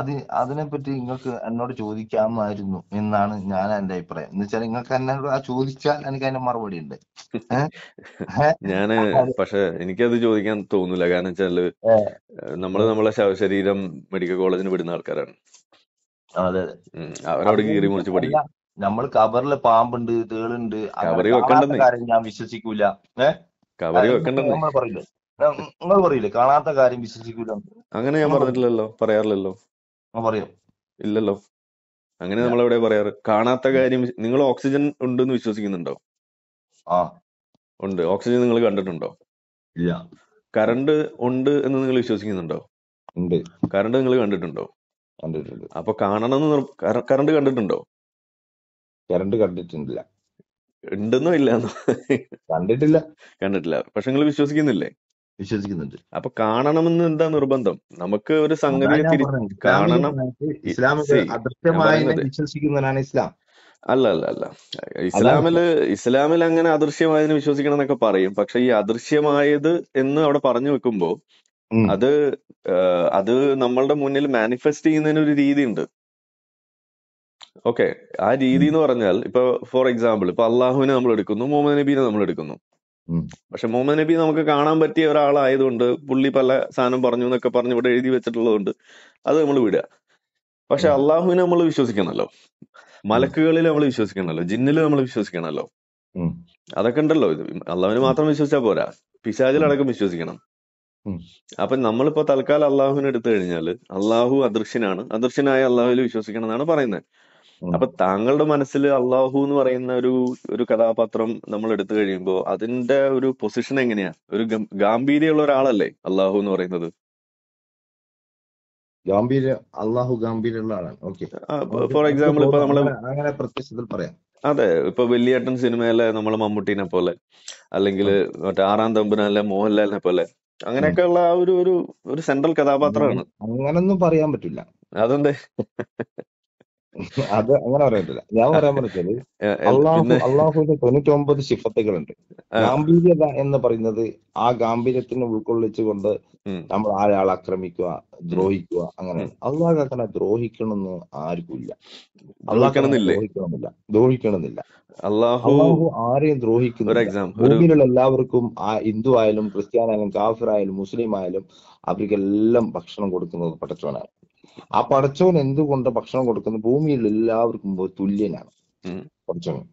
അത് അതിനെപ്പറ്റി നിങ്ങൾക്ക് എന്നോട് ചോദിക്കാമായിരുന്നു എന്നാണ് ഞാൻ എന്റെ അഭിപ്രായം എന്ന് വെച്ചാൽ നിങ്ങൾക്ക് എന്നോട് ആ ചോദിച്ചാൽ എനിക്ക് അതിന്റെ മറുപടി ഉണ്ട് ഞാന് പക്ഷെ എനിക്കത് ചോദിക്കാൻ തോന്നില്ല കാരണം വെച്ചാല് നമ്മള് നമ്മളെ ശവശരീരം മെഡിക്കൽ കോളേജിന് വിടുന്ന ആൾക്കാരാണ് അതെ അവരവിടെ കീറി മുറിച്ച് പഠിക്കും നമ്മൾ കബറില് പാമ്പുണ്ട് തേളുണ്ട് കാര്യം ഞാൻ വിശ്വസിക്കൂല ഏഹ് നമ്മൾ പറയില്ലേ നിങ്ങൾ പറയില്ലേ കാണാത്ത കാര്യം വിശ്വസിക്കൂല അങ്ങനെ ഞാൻ പറഞ്ഞിട്ടില്ലല്ലോ പറയാറില്ലല്ലോ പറയാം ഇല്ലല്ലോ അങ്ങനെ നമ്മൾ ഇവിടെ പറയാറ് കാണാത്ത കാര്യം നിങ്ങൾ ഓക്സിജൻ ഉണ്ടെന്ന് വിശ്വസിക്കുന്നുണ്ടോ ആ ഉണ്ട് ഓക്സിജൻ നിങ്ങൾ കണ്ടിട്ടുണ്ടോ ഇല്ല കറണ്ട് ഉണ്ട് എന്ന് നിങ്ങൾ വിശ്വസിക്കുന്നുണ്ടോ ഉണ്ട് കറണ്ട് നിങ്ങൾ കണ്ടിട്ടുണ്ടോ കണ്ടിട്ടുണ്ട് അപ്പൊ കാണണമെന്ന് കറണ്ട് കണ്ടിട്ടുണ്ടോ കറണ്ട് കണ്ടിട്ടില്ല ഉണ്ടെന്നോ ഇല്ലെന്നോ കണ്ടിട്ടില്ല കണ്ടിട്ടില്ല പക്ഷെ നിങ്ങൾ വിശ്വസിക്കുന്നില്ലേ വിശ്വസിക്കുന്നുണ്ട് അപ്പൊ കാണണമെന്ന് എന്താ നിർബന്ധം നമുക്ക് ഒരു സംഗതി കാണണം ഇസ്ലാമിക അദൃശ്യമായി വിശ്വസിക്കുന്നവനാണ് ഇസ്ലാം അല്ല അല്ല അല്ല ഇസ്ലാമില് ഇസ്ലാമിൽ അങ്ങനെ അദൃശ്യമായതിനെ വിശ്വസിക്കണം എന്നൊക്കെ പറയും പക്ഷെ ഈ അദൃശ്യമായത് എന്ന് അവിടെ പറഞ്ഞു വെക്കുമ്പോ അത് അത് നമ്മളുടെ മുന്നിൽ മാനിഫെസ്റ്റ് ചെയ്യുന്നതിന് ഒരു രീതി ഉണ്ട് ഓക്കെ ആ രീതി എന്ന് പറഞ്ഞാൽ ഇപ്പൊ ഫോർ എക്സാമ്പിൾ ഇപ്പൊ അള്ളാഹുവിനെ നമ്മൾ എടുക്കുന്നു മുഹമ്മദ് നബീനെ നമ്മൾ എടുക്കുന്നു പക്ഷെ മുഹമ്മദ് നബി നമുക്ക് കാണാൻ പറ്റിയ ഒരാളായതുകൊണ്ട് പുള്ളി പല സാധനം പറഞ്ഞു എന്നൊക്കെ പറഞ്ഞ് ഇവിടെ എഴുതി വെച്ചിട്ടുള്ളതുകൊണ്ട് അത് നമ്മൾ വിടുക പക്ഷെ അള്ളാഹുവിനെ നമ്മൾ വിശ്വസിക്കണല്ലോ മലക്കുകളിൽ നമ്മൾ വിശ്വസിക്കണല്ലോ ജിന്നില് നമ്മൾ വിശ്വസിക്കണല്ലോ അതൊക്കെ ഉണ്ടല്ലോ ഇത് അള്ളാഹുവിനെ മാത്രം വിശ്വസിച്ചാൽ പോരാ പിശാചിലടക്കം വിശ്വസിക്കണം അപ്പൊ നമ്മളിപ്പോ തൽക്കാലം അള്ളാഹുവിനെ എടുത്തു കഴിഞ്ഞാൽ അള്ളാഹു അദൃശ്യനാണ് അദൃശ്യനായ അള്ളാഹുവിൽ വിശ്വസിക്കണം എന്നാണ് പറയുന്നത് അപ്പൊ താങ്കളുടെ മനസ്സിൽ അള്ളാഹു എന്ന് പറയുന്ന ഒരു ഒരു കഥാപാത്രം നമ്മൾ എടുത്തു കഴിയുമ്പോൾ അതിന്റെ ഒരു പൊസിഷൻ എങ്ങനെയാ ഒരു ഗാംഭീര്യമുള്ള ഒരാളല്ലേ അള്ളാഹു എന്ന് പറയുന്നത് ഗാംഭീര്യ ഗാംഭീര്യമുള്ള ആളാണ് ഫോർ എക്സാമ്പിൾ ഇപ്പൊ നമ്മള് അങ്ങനെ അതെ ഇപ്പൊ വെള്ളിയേട്ടൻ സിനിമയിലെ നമ്മളെ മമ്മൂട്ടിനെ പോലെ അല്ലെങ്കിൽ മറ്റേ ആറാം തമ്പുരാനിലെ മോഹൻലാലിനെ പോലെ അങ്ങനെയൊക്കെയുള്ള ആ ഒരു ഒരു സെൻട്രൽ കഥാപാത്രമാണ് അങ്ങനൊന്നും പറയാൻ പറ്റില്ല അതെന്തേ *laughs* അത് അങ്ങനെ പറയത്തില്ല ഞാൻ പറയാൻ പറഞ്ഞാല് അള്ളാഹു തൊണ്ണൂറ്റി ഒമ്പത് ശിഫത്തുകളുണ്ട് ഗാംഭീര്യത എന്ന് പറയുന്നത് ആ ഗാംഭീര്യത്തിനെ ഉൾക്കൊള്ളിച്ചുകൊണ്ട് നമ്മൾ ആരാൾ ആക്രമിക്കുക ദ്രോഹിക്കുക അങ്ങനെ അള്ളാഹു അങ്ങനെ ദ്രോഹിക്കണമെന്ന് ആർക്കും ഇല്ല ദ്രോഹിക്കണമെന്നില്ല ദ്രോഹിക്കണമെന്നില്ല അള്ളാഹു ആരെയും ദ്രോഹിക്കുന്നില്ല ഭൂമിയിലുള്ള എല്ലാവർക്കും ആ ഹിന്ദു ആയാലും ക്രിസ്ത്യാനായാലും ആയാലും മുസ്ലിം ആയാലും അവർക്കെല്ലാം ഭക്ഷണം കൊടുക്കുന്നത് പടച്ചവനാണ് ആ പടച്ചവൻ എന്തുകൊണ്ട് ഭക്ഷണം കൊടുക്കുന്നു ഭൂമിയിൽ എല്ലാവർക്കും തുല്യനാണ് പടച്ചവൻ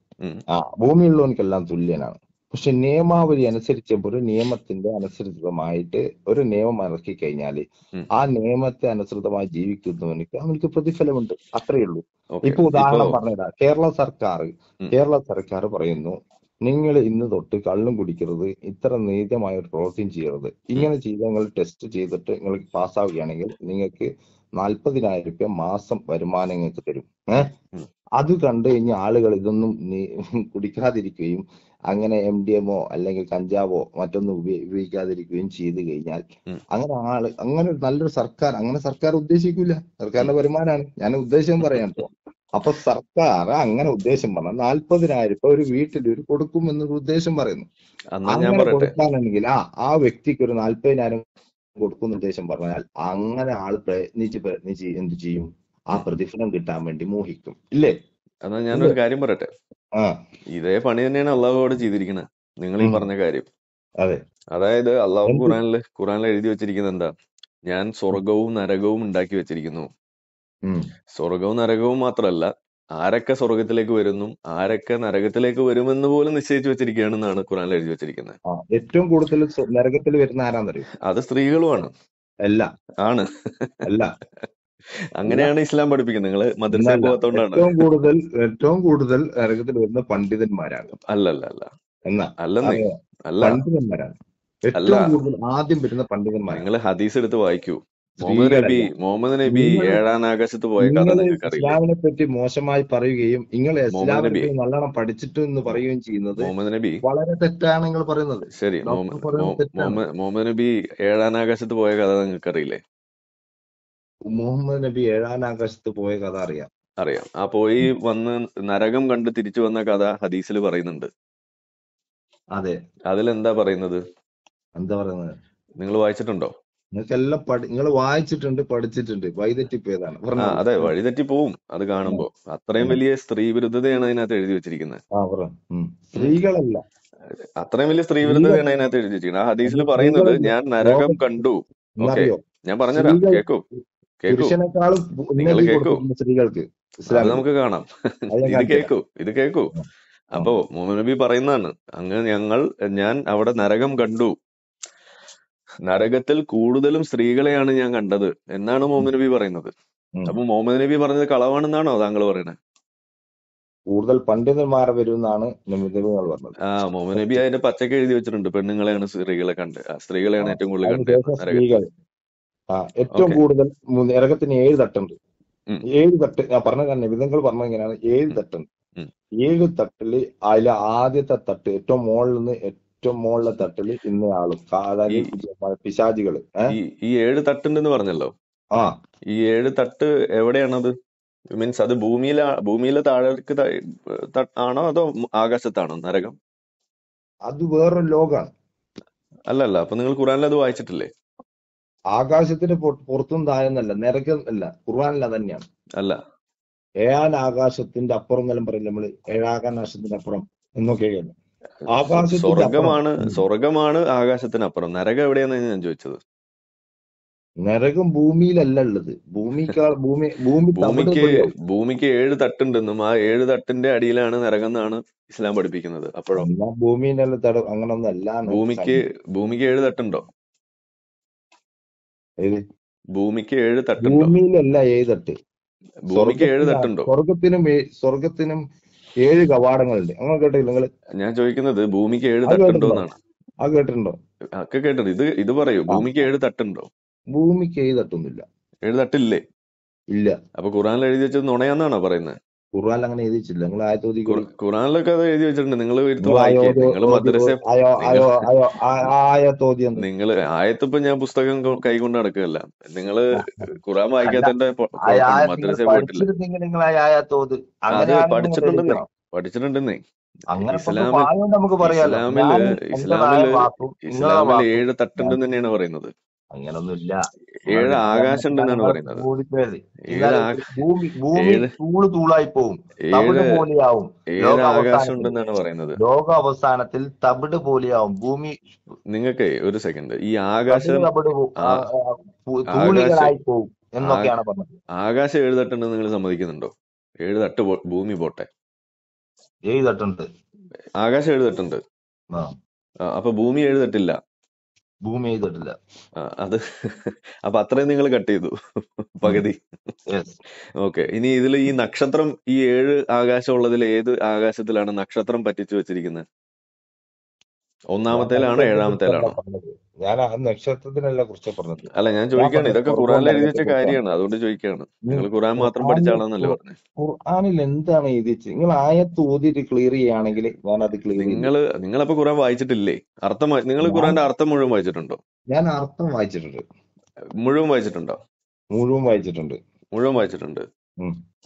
ആ ഭൂമിയിലുള്ളവനിക്കെല്ലാം തുല്യനാണ് പക്ഷെ നിയമാവലി അനുസരിച്ച് ഒരു നിയമത്തിന്റെ അനുസൃതമായിട്ട് ഒരു നിയമം ഇറക്കി കഴിഞ്ഞാൽ ആ നിയമത്തെ അനുസൃതമായി ജീവിക്കുന്നവനിക്ക് അവനക്ക് പ്രതിഫലമുണ്ട് അത്രയേ ഉള്ളൂ ഇപ്പൊ ഉദാഹരണം പറഞ്ഞതാ കേരള സർക്കാർ കേരള സർക്കാർ പറയുന്നു നിങ്ങൾ ഇന്ന് തൊട്ട് കള്ളും കുടിക്കരുത് ഇത്ര നീതമായ ഒരു പ്രവൃത്തിയും ചെയ്യരുത് ഇങ്ങനെ ചെയ്ത് നിങ്ങൾ ടെസ്റ്റ് ചെയ്തിട്ട് നിങ്ങൾ പാസ്സാവുകയാണെങ്കിൽ നിങ്ങൾക്ക് നാൽപ്പതിനായിരം രൂപ മാസം വരുമാനം നിങ്ങൾക്ക് തരും ഏഹ് അത് കണ്ടു കഴിഞ്ഞ ആളുകൾ ഇതൊന്നും കുടിക്കാതിരിക്കുകയും അങ്ങനെ എം ഡി ഒ അല്ലെങ്കിൽ കഞ്ചാവോ മറ്റൊന്നും ഉപയോഗിക്കാതിരിക്കുകയും ചെയ്തു കഴിഞ്ഞാൽ അങ്ങനെ ആള് അങ്ങനെ നല്ലൊരു സർക്കാർ അങ്ങനെ സർക്കാർ ഉദ്ദേശിക്കൂല സർക്കാരിന്റെ വരുമാനമാണ് ഞാൻ ഉദ്ദേശം പറയാൻ അപ്പൊ സർക്കാർ അങ്ങനെ ഉദ്ദേശം പറഞ്ഞ നാല്പതിനായിരം രൂപ ഒരു വീട്ടിൽ ഒരു കൊടുക്കും എന്നൊരു ഉദ്ദേശം പറയുന്നു അങ്ങനെ കൊടുക്കാനാണെങ്കിൽ ആ ആ വ്യക്തിക്ക് ഒരു നാല്പതിനായിരം കൊടുക്കുന്ന ഉദ്ദേശം പറഞ്ഞാൽ അങ്ങനെ ആൾ പ്രയത്നിച്ച് പ്രയത്നിച്ച് എന്ത് ചെയ്യും ആ പ്രതിഫലം കിട്ടാൻ വേണ്ടി മോഹിക്കും ഇല്ലേ എന്നാ ഞാനൊരു കാര്യം പറയട്ടെ ഇതേ പണി തന്നെയാണ് അള്ളാഹുവോട് ചെയ്തിരിക്കുന്നത് നിങ്ങൾ ഈ പറഞ്ഞ കാര്യം അതെ അതായത് അള്ളാഹു ഖുറാനില് ഖുറാനിൽ എഴുതി വെച്ചിരിക്കുന്നത് എന്താ ഞാൻ സ്വർഗവും നരകവും ഉണ്ടാക്കി വെച്ചിരിക്കുന്നു സ്വർഗവും നരകവും മാത്രല്ല ആരൊക്കെ സ്വർഗത്തിലേക്ക് വരുന്നു ആരൊക്കെ നരകത്തിലേക്ക് വരുമെന്ന് പോലും നിശ്ചയിച്ചു വെച്ചിരിക്കുകയാണെന്നാണ് ഖുറാൻ എഴുതി വെച്ചിരിക്കുന്നത് ഏറ്റവും കൂടുതൽ നരകത്തിൽ വരുന്ന ആരാന്നറിയും അത് സ്ത്രീകളുമാണ് അല്ല ആണ് അല്ല അങ്ങനെയാണ് ഇസ്ലാം പഠിപ്പിക്കുന്നത് നിങ്ങൾ മദ്രസ പോകാത്തോണ്ടാണ് ഏറ്റവും കൂടുതൽ ഏറ്റവും കൂടുതൽ നരകത്തിൽ വരുന്ന പണ്ഡിതന്മാരാണ് അല്ലല്ല അല്ല എന്നാ അല്ലെന്നേ അല്ല പണ്ഡിതന്മാരാണ് ഏറ്റവും കൂടുതൽ ആദ്യം വരുന്ന പണ്ഡിതന്മാർ നിങ്ങൾ ഹദീസ് എടുത്ത് വായിക്കൂ മുഹമ്മദ് നബി മുഹമ്മദ് നബി ഏഴാം ആകാശത്ത് പോയ കഥ ഇസ്ലാമിനെ പറ്റി മോശമായി പറയുകയും നിങ്ങൾ ഇസ്ലാമിനെ നല്ലോണം പഠിച്ചിട്ടു എന്ന് പറയുകയും ചെയ്യുന്നത് മുഹമ്മദ് നബി വളരെ തെറ്റാണ് നിങ്ങൾ പറയുന്നത് ശരി മുഹമ്മദ് നബി ഏഴാം ആകാശത്ത് പോയ കഥ നിങ്ങൾക്ക് അറിയില്ലേ മുഹമ്മദ് നബി ഏഴാം ആകാശത്ത് പോയ കഥ അറിയാം അറിയാം ആ പോയി വന്ന് നരകം കണ്ട് തിരിച്ചു വന്ന കഥ ഹദീസിൽ പറയുന്നുണ്ട് അതെ അതിലെന്താ പറയുന്നത് എന്താ പറയുന്നത് നിങ്ങൾ വായിച്ചിട്ടുണ്ടോ നിങ്ങൾക്ക് എല്ലാം പഠി നിങ്ങൾ വായിച്ചിട്ടുണ്ട് പഠിച്ചിട്ടുണ്ട് വഴിതെറ്റിപ്പോയതാണ് അതെ വഴിതെറ്റി പോവും അത് കാണുമ്പോ അത്രയും വലിയ സ്ത്രീ വിരുദ്ധതയാണ് അതിനകത്ത് എഴുതി വെച്ചിരിക്കുന്നത് സ്ത്രീകളല്ല അത്രയും വലിയ സ്ത്രീ വിരുദ്ധതയാണ് അതിനകത്ത് എഴുതി വെച്ചിരിക്കുന്നത് ആ ഹദീസിൽ പറയുന്നത് ഞാൻ നരകം കണ്ടു ഓക്കെ ഞാൻ പറഞ്ഞുതരാം കേക്കൂ പുരുഷനേക്കാളും നിങ്ങൾ കേക്കൂ സ്ത്രീകൾക്ക് നമുക്ക് കാണാം ഇത് കേക്കൂ ഇത് കേക്കൂ അപ്പോ മോമിനബി പറയുന്നതാണ് അങ്ങ് ഞങ്ങൾ ഞാൻ അവിടെ നരകം കണ്ടു നരകത്തിൽ കൂടുതലും സ്ത്രീകളെയാണ് ഞാൻ കണ്ടത് എന്നാണ് മുഹമ്മദ് നബി പറയുന്നത് അപ്പൊ മുഹമ്മദ് നബി പറഞ്ഞത് കളവാണെന്നാണോ താങ്കൾ പറയുന്നത് കൂടുതൽ പണ്ഡിതന്മാർ വരുമെന്നാണ് പറഞ്ഞത് ആ മുഹമ്മദ് നബി അതിന്റെ പച്ചക്ക് എഴുതി വെച്ചിട്ടുണ്ട് പെണ്ണുങ്ങളെയാണ് സ്ത്രീകളെ കണ്ട് സ്ത്രീകളെയാണ് ഏറ്റവും കൂടുതൽ കണ്ടത് ആ ഏറ്റവും കൂടുതൽ നരകത്തിന് ഏഴ് തട്ടുണ്ട് ഏഴ് തട്ട് ഞാൻ പറഞ്ഞ നിബിധങ്ങൾ പറഞ്ഞ ഇങ്ങനെയാണ് ഏഴ് തട്ടുണ്ട് ഏഴ് തട്ടില് അതിലെ ആദ്യത്തെ തട്ട് ഏറ്റവും മുകളിൽ നിന്ന് ഏറ്റവും മുകളിലെ തട്ടിൽ ആളും സാധാരണ പിശാചികള് ഈ ഏഴ് തട്ടുണ്ടെന്ന് പറഞ്ഞല്ലോ ആ ഈ ഏഴ് തട്ട് എവിടെയാണത് മീൻസ് അത് ഭൂമിയിലെ ഭൂമിയിലെ താഴേക്ക് ആണോ അതോ ആകാശത്താണോ നരകം അത് വേറൊരു ലോകാണ് അല്ലല്ല അപ്പൊ നിങ്ങൾ ഖുറാനിൽ അത് വായിച്ചിട്ടില്ലേ ആകാശത്തിന് പുറത്തും താഴെന്നല്ല നിരക്കല്ല ഖുർആാനല്ല തന്നെയാണ് അല്ല ഏഴാൻ ആകാശത്തിന്റെ അപ്പുറം എന്നെല്ലാം പറയും നമ്മള് ഏഴാകാശത്തിന്റെ അപ്പുറം എന്നൊക്കെ സ്വർഗമാണ് സ്വർഗമാണ് ആകാശത്തിനപ്പുറം നരകം എവിടെയാണെന്ന് ഞാൻ ചോദിച്ചത് നരകം ഭൂമിയിലല്ല ഉള്ളത് ഭൂമി ഭൂമിക്ക് ഭൂമിക്ക് ഏഴ് തട്ടുണ്ടെന്നും ആ ഏഴ് തട്ടിന്റെ അടിയിലാണ് നരകം എന്നാണ് ഇസ്ലാം പഠിപ്പിക്കുന്നത് അപ്പോഴോ ഭൂമിന്റെ അങ്ങനൊന്നും അല്ല ഭൂമിക്ക് ഭൂമിക്ക് ഏഴ് തട്ടുണ്ടോ ഭൂമിക്ക് ഏഴ് തട്ടുണ്ടോ ഭൂമിയിലല്ല ഏഴ് തട്ട് ഭൂമിക്ക് ഏഴ് തട്ടുണ്ടോ സ്വർഗത്തിനും സ്വർഗത്തിനും ഏഴ് കവാടങ്ങളുണ്ട് അങ്ങനെ കേട്ടില്ല നിങ്ങൾ ഞാൻ ചോദിക്കുന്നത് ഭൂമിക്ക് ഏഴ് തട്ടുണ്ടോ എന്നാണ് ആ കേട്ടിട്ടുണ്ടോ ഒക്കെ കേട്ടിട്ടുണ്ട് ഇത് ഇത് പറയൂ ഭൂമിക്ക് ഏഴ് തട്ടുണ്ടോ ഭൂമിക്ക് ഏഴ് തട്ടൊന്നുമില്ല ഏഴ് തട്ടില്ലേ ഇല്ല അപ്പൊ ഖുറാനിൽ എഴുതി വെച്ചത് നുണയാന്നാണോ പറയുന്നത് ഖുർആൻ അങ്ങനെ എഴുതി വെച്ചില്ല നിങ്ങൾ ആയത്തോതി ഖുറാനിലൊക്കെ അത് എഴുതി വെച്ചിട്ടുണ്ട് നിങ്ങൾ നിങ്ങൾ മദ്രസ നിങ്ങൾ ആയത്തിപ്പോ ഞാൻ പുസ്തകം കൈകൊണ്ട് നടക്കുകയല്ല നിങ്ങൾ ഖുറാൻ വായിക്കാത്തതിന്റെ മദ്രസ പോയിട്ടില്ല അത് പഠിച്ചിട്ടുണ്ടെന്നേ പഠിച്ചിട്ടുണ്ടെന്നേ ഇസ്ലാമിൽ ഇസ്ലാമിൽ ഇസ്ലാമിൽ ഏഴ് തട്ടുണ്ടെന്ന് തന്നെയാണ് പറയുന്നത് അങ്ങനൊന്നുമില്ല ഏഴ് ആകാശം പറയുന്നത് കൂടിപ്പോയത് ഭൂമി ഭൂമി തൂള് തൂളായി പോവും തവിട് പോലെയാവും ഏഴ് ആകാശം ഉണ്ടെന്നാണ് പറയുന്നത് ലോക അവസാനത്തിൽ തവിട് പോലെയാവും ഭൂമി നിങ്ങൾക്ക് ഒരു സെക്കൻഡ് ഈ ആകാശം തവിട് തൂളികളായി പോവും എന്നൊക്കെയാണ് പറഞ്ഞത് ആകാശം ഏഴ് തട്ടുണ്ടെന്ന് നിങ്ങൾ സമ്മതിക്കുന്നുണ്ടോ ഏഴ് തട്ട് ഭൂമി പോട്ടെ ഏഴ് തട്ടുണ്ട് ആകാശം ഏഴ് തട്ടുണ്ട് അപ്പൊ ഭൂമി ഏഴ് തട്ടില്ല ബൂം ചെയ്തിട്ടില്ല അത് അപ്പൊ അത്രയും നിങ്ങൾ കട്ട് ചെയ്തു പകുതി ഓക്കെ ഇനി ഇതിൽ ഈ നക്ഷത്രം ഈ ഏഴ് ആകാശം ഉള്ളതിൽ ഏത് ആകാശത്തിലാണ് നക്ഷത്രം പറ്റിച്ചു വെച്ചിരിക്കുന്നത് ഒന്നാമത്തേലാണോ ഏഴാമത്തേലാണോ ഞാൻ ആ നക്ഷത്രത്തിനല്ല കുറിച്ച് പറഞ്ഞത് അല്ല ഞാൻ ചോദിക്കാണ് ഇതൊക്കെ ഖുർആനിൽ എഴുതി വെച്ച കാര്യമാണ് അതുകൊണ്ട് ചോദിക്കാണ് നിങ്ങൾ ഖുറാൻ മാത്രം പഠിച്ച ആളാന്നല്ലേ പറഞ്ഞു ഖുർആാനിൽ എന്താണ് എഴുതി നിങ്ങൾ ആയത്ത് ഓതിയിട്ട് ക്ലിയർ ചെയ്യുകയാണെങ്കിൽ ഞാൻ അത് ക്ലിയർ നിങ്ങൾ നിങ്ങളപ്പോ ഖുറാൻ വായിച്ചിട്ടില്ലേ അർത്ഥം നിങ്ങൾ ഖുറാന്റെ അർത്ഥം മുഴുവൻ വായിച്ചിട്ടുണ്ടോ ഞാൻ അർത്ഥം വായിച്ചിട്ടുണ്ട് മുഴുവൻ വായിച്ചിട്ടുണ്ടോ മുഴുവൻ വായിച്ചിട്ടുണ്ട് മുഴുവൻ വായിച്ചിട്ടുണ്ട്